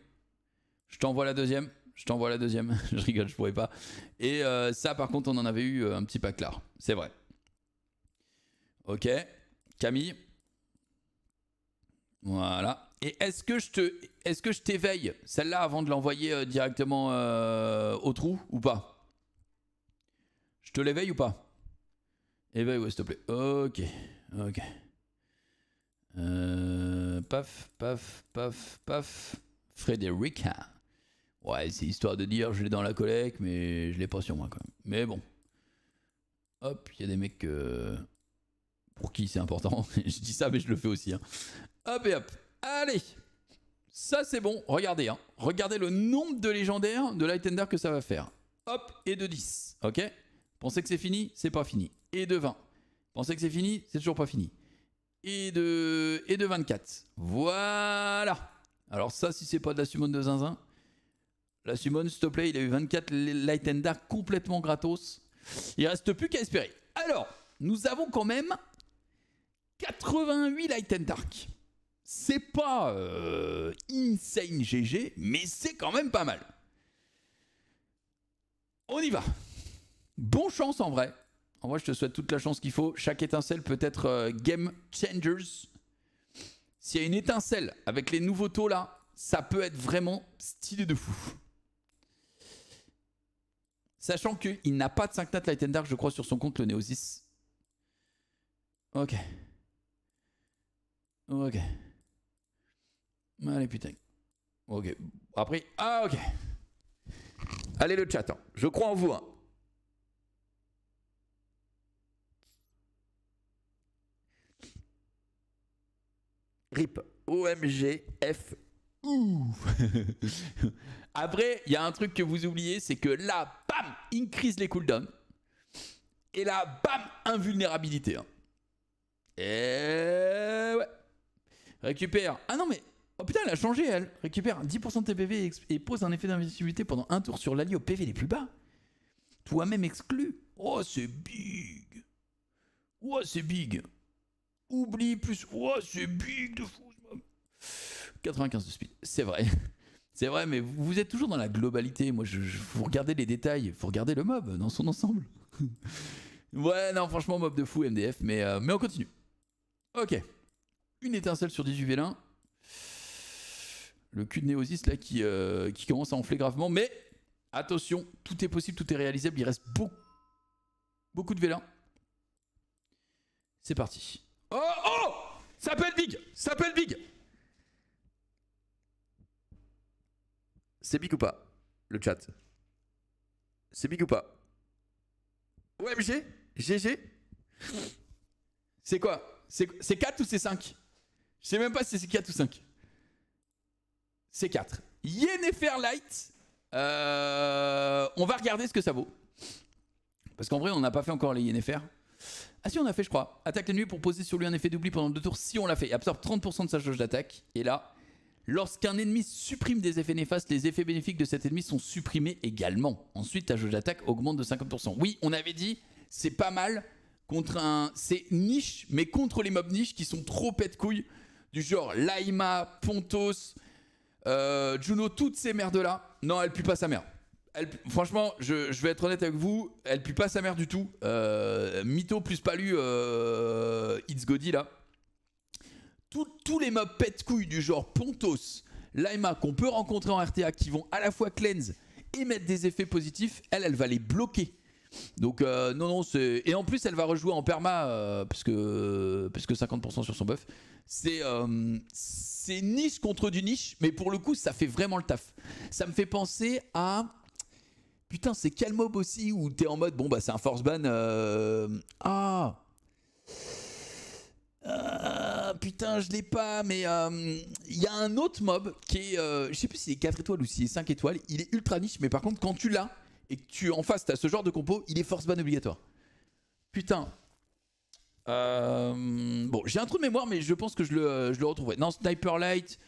Je t'envoie la deuxième je t'envoie la deuxième. je rigole, je pourrais pas. Et euh, ça, par contre, on en avait eu euh, un petit là. C'est vrai. Ok. Camille. Voilà. Et est-ce que je te, est-ce que je t'éveille celle-là avant de l'envoyer euh, directement au trou ou pas Je te l'éveille ou pas Éveille, ouais, s'il te plaît. Ok, ok. paf, paf, paf, paf. Frederica. Ouais, c'est histoire de dire je l'ai dans la collecte, mais je l'ai pas sur moi quand même. Mais bon. Hop, il y a des mecs euh, pour qui c'est important. je dis ça, mais je le fais aussi. Hein. Hop et hop. Allez Ça c'est bon. Regardez, hein. Regardez le nombre de légendaires de Lightender que ça va faire. Hop, et de 10. Ok Pensez que c'est fini C'est pas fini. Et de 20. Pensez que c'est fini C'est toujours pas fini. Et de, et de 24. Voilà Alors ça, si c'est pas de la summon de zinzin, la Simone, s'il te plaît, il a eu 24 Light and Dark complètement gratos. Il reste plus qu'à espérer. Alors, nous avons quand même 88 Light and Dark. C'est pas euh, insane GG, mais c'est quand même pas mal. On y va. Bonne chance en vrai. En vrai, je te souhaite toute la chance qu'il faut. Chaque étincelle peut être euh, game changers. S'il y a une étincelle avec les nouveaux taux là, ça peut être vraiment stylé de fou. Sachant qu'il n'a pas de 5 notes Light and Dark, je crois, sur son compte, le Neosis. Ok. Ok. Allez, putain. Ok. Après. Ah, ok. Allez, le chat. Hein. Je crois en vous. Hein. RIP. OMG. F. Ouh Après, il y a un truc que vous oubliez, c'est que la bam, increase les cooldowns. Et là, bam, invulnérabilité. Et hein. eh ouais. Récupère. Ah non, mais. Oh putain, elle a changé, elle. Récupère 10% de tes et, et pose un effet d'invisibilité pendant un tour sur l'allié au PV les plus bas. Toi-même exclu. Oh, c'est big. Oh, c'est big. Oublie plus. Oh, c'est big de fou. 95 de speed, c'est vrai. C'est vrai, mais vous êtes toujours dans la globalité. Moi, je, vous regardez les détails, vous regardez le mob dans son ensemble. ouais, non, franchement, mob de fou, MDF, mais, euh, mais on continue. Ok. Une étincelle sur 18 vélins. Le cul de Néosis, là, qui, euh, qui commence à enfler gravement, mais attention, tout est possible, tout est réalisable. Il reste beaucoup, beaucoup de vélins. C'est parti. Oh, oh Ça peut être big Ça peut être big C'est big ou pas Le chat. C'est big ou pas OMG GG C'est quoi C'est 4 ou c'est 5 Je sais même pas si c'est 4 ou 5. C'est 4. Yennefer Light. Euh, on va regarder ce que ça vaut. Parce qu'en vrai, on n'a pas fait encore les Yennefer. Ah si, on a fait, je crois. Attaque la nuit pour poser sur lui un effet d'oubli pendant deux tours. Si on l'a fait, il absorbe 30% de sa jauge d'attaque. Et là, Lorsqu'un ennemi supprime des effets néfastes, les effets bénéfiques de cet ennemi sont supprimés également. Ensuite, ta jauge d'attaque augmente de 50%. Oui, on avait dit, c'est pas mal contre un. C'est niche, mais contre les mobs niches qui sont trop de couilles. Du genre Laima, Pontos, euh, Juno, toutes ces merdes-là. Non, elle pue pas sa mère. franchement, je, vais être honnête avec vous, elle pue pas sa mère du tout. Euh, Mito plus Palu, euh, It's Goddy là tous les mobs pète couilles du genre Pontos, Laima qu'on peut rencontrer en RTA qui vont à la fois cleanse et mettre des effets positifs, elle, elle va les bloquer. Donc euh, non, non, c'est... Et en plus, elle va rejouer en perma, euh, parce, que, 50% sur son buff. C'est, euh, c'est niche contre du niche, mais pour le coup, ça fait vraiment le taf. Ça me fait penser à... Putain, c'est quel mob aussi où t'es en mode, bon, bah c'est un force ban. Ah euh, putain, je l'ai pas, mais il euh, y a un autre mob qui est, euh, je sais plus si est 4 étoiles ou s'il si est 5 étoiles, il est ultra niche, mais par contre, quand tu l'as et que tu en face, t'as ce genre de compo, il est force ban obligatoire. Putain. bon, j'ai un trou de mémoire, mais je pense que je le, je retrouverai. Non, Sniper Light,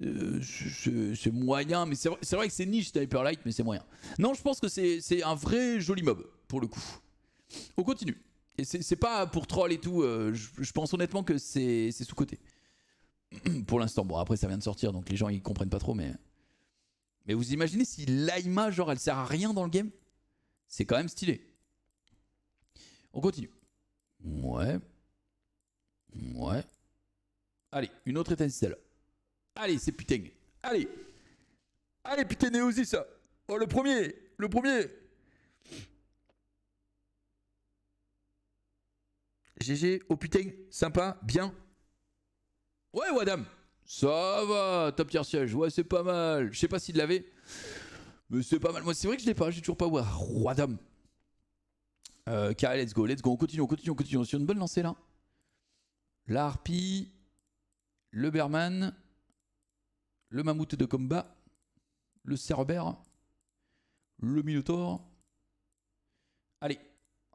c'est moyen, mais c'est vrai, vrai, que c'est niche Sniper Light, mais c'est moyen. Non, je pense que c'est un vrai joli mob, pour le coup. On continue c'est pas pour troll et tout. Euh, je, pense honnêtement que c'est sous-côté. pour l'instant. Bon, après, ça vient de sortir, donc les gens ils comprennent pas trop, mais. Mais vous imaginez si l'AIMA, genre, elle sert à rien dans le game C'est quand même stylé. On continue. Ouais. Ouais. Allez, une autre étincelle. Allez, c'est putain. Allez. Allez, putain, ça Oh, le premier. Le premier. GG, oh putain, sympa, bien. Ouais, Wadam, ça va, top tier siège, ouais, c'est pas mal. Je sais pas s'il l'avait, mais c'est pas mal. Moi, c'est vrai que je l'ai pas, j'ai toujours pas Wadam. Euh, carré, let's go, let's go, on continue, on continue, on continue. On est une bonne lancée là. La harpie, le Berman, le mammouth de combat, le cerber, le Minotaur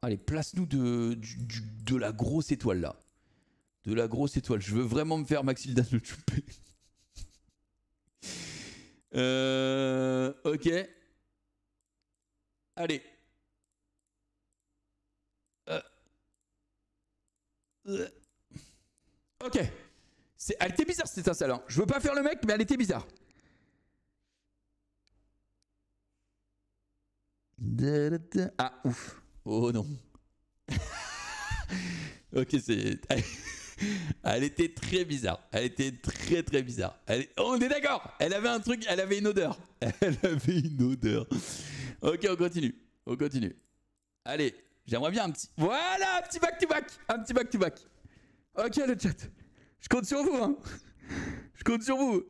allez, place-nous de, la grosse étoile là. De la grosse étoile. Je veux vraiment me faire Maxilda le choper. euh, ok. Allez. Euh. Euh. Ok. C'est, elle était bizarre cette étincelle. Hein. Je veux pas faire le mec, mais elle était bizarre. Ah, ouf. Oh non. ok, c'est. elle était très bizarre. Elle était très très bizarre. On est d'accord. Elle avait un truc. Elle avait une odeur. Elle avait une odeur. Ok, on continue. On continue. Allez, j'aimerais bien un petit. Voilà, un petit back to back. Un petit back to back. Ok, le chat. Je compte sur vous. Hein. Je compte sur vous.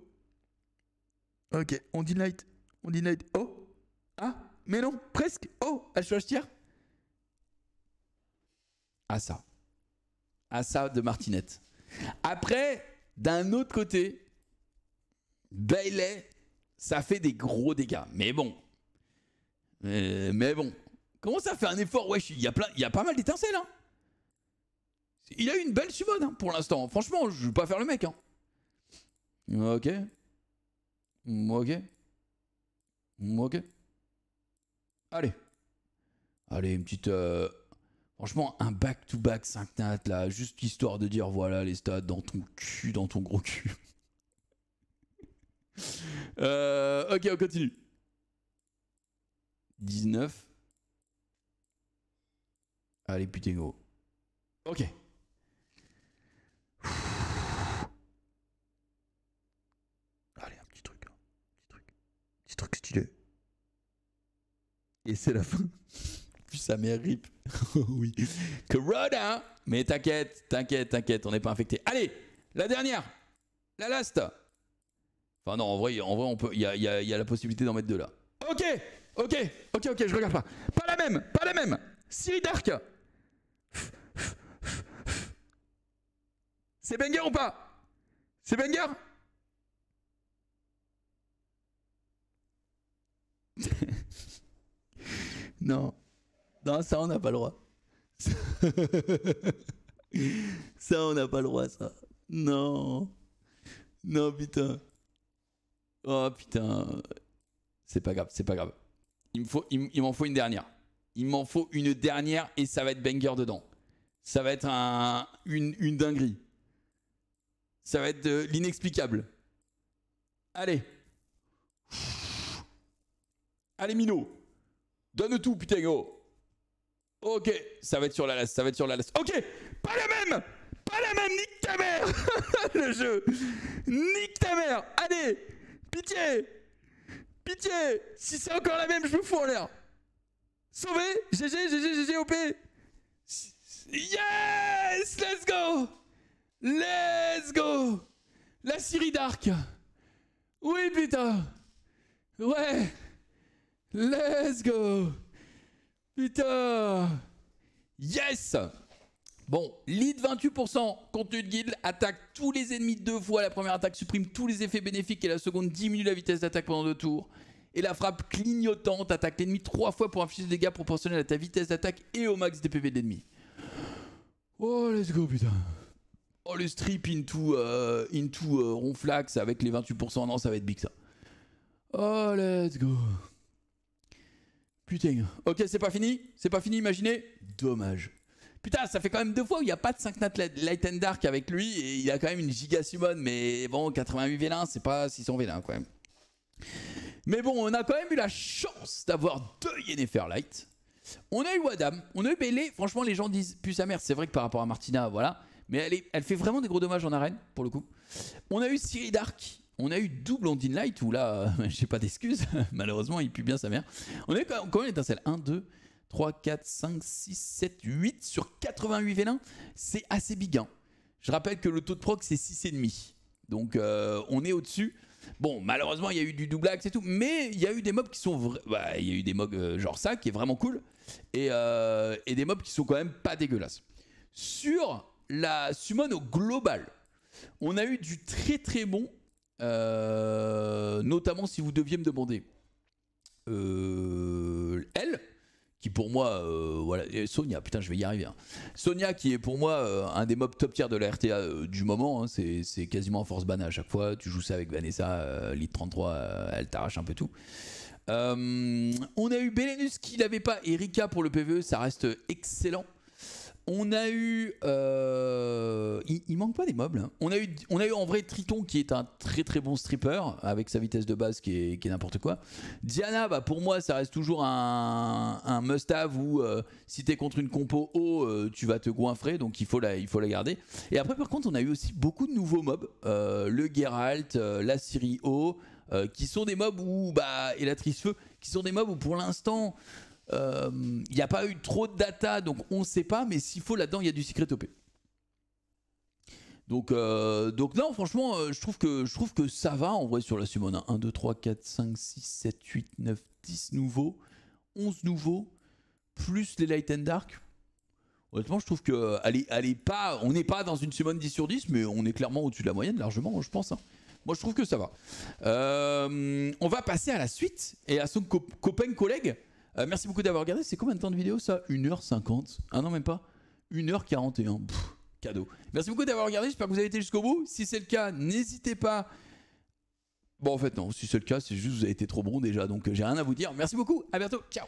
Ok, on dit night. On dit night. Oh. Ah, mais non, presque. Oh, elle je tiers à ça. À ça de Martinette. Après, d'un autre côté, Bailey, ça fait des gros dégâts. Mais bon. Euh, mais bon. Comment ça fait un effort Wesh, il y a, y a pas mal d'étincelles. Hein. Il a eu une belle subode hein, pour l'instant. Franchement, je veux pas faire le mec. Hein. Ok. Ok. Ok. Allez. Allez, une petite. Euh, Franchement, un back-to-back 5 là, juste histoire de dire voilà les stats dans ton cul, dans ton gros cul. Euh, ok, on continue. 19. Allez, putain, gros. Ok. Allez, un petit truc. Hein. Un Petit truc. Petit truc stylé. Et c'est la fin. ça sa mère rip. oui. Corona Mais t'inquiète, t'inquiète, t'inquiète, on n'est pas infecté. Allez, la dernière La last Enfin non, en vrai, en vrai on peut. Il y a, y a, la possibilité d'en mettre deux là. Ok Ok Ok, ok, je regarde pas. Pas la même Pas la même Siri Dark C'est banger ou pas C'est banger Non. Non, ça, on n'a pas le droit. ça, on n'a pas le droit, ça. Non. Non, putain. Oh, putain. C'est pas grave, c'est pas grave. Il m'en faut, il, faut une dernière. Il m'en faut une dernière et ça va être banger dedans. Ça va être un, une, dinguerie. Ça va être de euh, l'inexplicable. Allez. Allez, Mino. Donne tout, putain, gros. Ok, ça va être sur la laisse, ça va être sur la laisse. Ok, pas la même Pas la même, nique ta mère Le jeu Nique ta mère Allez Pitié Pitié Si c'est encore la même, je me fous en l'air Sauvé GG, GG, GG, OP Yes Let's go Let's go La Syrie Dark Oui, putain Ouais Let's go Putain Yes Bon, lead 28%, contenu de guild, attaque tous les ennemis deux fois. La première attaque supprime tous les effets bénéfiques et la seconde diminue la vitesse d'attaque pendant deux tours. Et la frappe clignotante attaque l'ennemi trois fois pour infliger des dégâts proportionnels à ta vitesse d'attaque et au max des PV de l'ennemi. Oh, let's go, putain. Oh, le strip into, euh, into euh, Ronflax avec les 28%, non, ça va être big ça. Oh, let's go. Putain. Ok, c'est pas fini C'est pas fini, imaginez Dommage. Putain, ça fait quand même deux fois où il n'y a pas de 5 Nath light and dark avec lui et il a quand même une giga summon, mais bon, 88 vélins, c'est pas 600 vélins quand même. Mais bon, on a quand même eu la chance d'avoir deux Yennefer Light. On a eu Wadam, on a eu Bélé. Franchement, les gens disent plus sa mère, c'est vrai que par rapport à Martina, voilà. Mais elle, elle fait vraiment des gros dommages en arène, pour le coup. On a eu Siri Dark, on a eu double on Light où là, je euh, j'ai pas d'excuses, malheureusement, il pue bien sa mère. On a eu combien étincelle 1, 2, 3, 4, 5, 6, 7, 8 sur 88 vélins. C'est assez big. Hein. Je rappelle que le taux de proc, c'est 6,5. Donc euh, on est au-dessus. Bon, malheureusement, il y a eu du double axe et tout, mais il y a eu des mobs qui sont. Bah, il y a eu des mobs euh, genre ça qui est vraiment cool et, et des mobs qui sont quand même pas dégueulasses. Sur la summon au global, on a eu du très très bon euh, notamment si vous deviez me demander. Euh, elle, qui pour moi, euh, voilà, Sonia, putain, je vais y arriver. Hein. Sonia, qui est pour moi un des mobs top tiers de la RTA du moment, hein, c'est quasiment force ban à chaque fois. Tu joues ça avec Vanessa, lit 33, elle t'arrache un peu tout. on a eu Belenus qui l'avait pas, Erika pour le PVE, ça reste excellent. On a eu. Euh, il, manque pas des mobs. Hein. On a, eu, on a eu en vrai Triton qui est un très très bon stripper avec sa vitesse de base qui est, n'importe quoi. Diana, bah, pour moi, ça reste toujours un, must-have où euh, si t'es contre une compo haut, euh, tu vas te goinfrer donc il faut, la, il faut la garder. Et après, par contre, on a eu aussi beaucoup de nouveaux mobs le Geralt, la Siri haut. qui sont des mobs où, bah, et la Trice Feu, qui sont des mobs où pour l'instant, il euh, n'y a pas eu trop de data, donc on ne sait pas, mais s'il faut là-dedans, il y a du secret OP. Donc, euh, donc non, franchement, euh, je, trouve que, je trouve que ça va en vrai sur la summon. 1, 2, 3, 4, 5, 6, 7, 8, 9, 10 nouveaux, 11 nouveaux, plus les Light and Dark. Honnêtement, je trouve que pas, on n'est pas dans une summon 10 sur 10, mais on est clairement au-dessus de la moyenne, largement, je pense. Hein. Moi, je trouve que ça va. on va passer à la suite et à son copain collègue. Euh, merci beaucoup d'avoir regardé. C'est combien de temps de vidéo ça 1h50 Ah non, même pas. 1h41. cadeau. Merci beaucoup d'avoir regardé. J'espère que vous avez été jusqu'au bout. Si c'est le cas, n'hésitez pas. Bon, en fait, non. Si c'est le cas, c'est juste que vous avez été trop bon déjà. Donc, euh, j'ai rien à vous dire. Merci beaucoup. À bientôt. Ciao.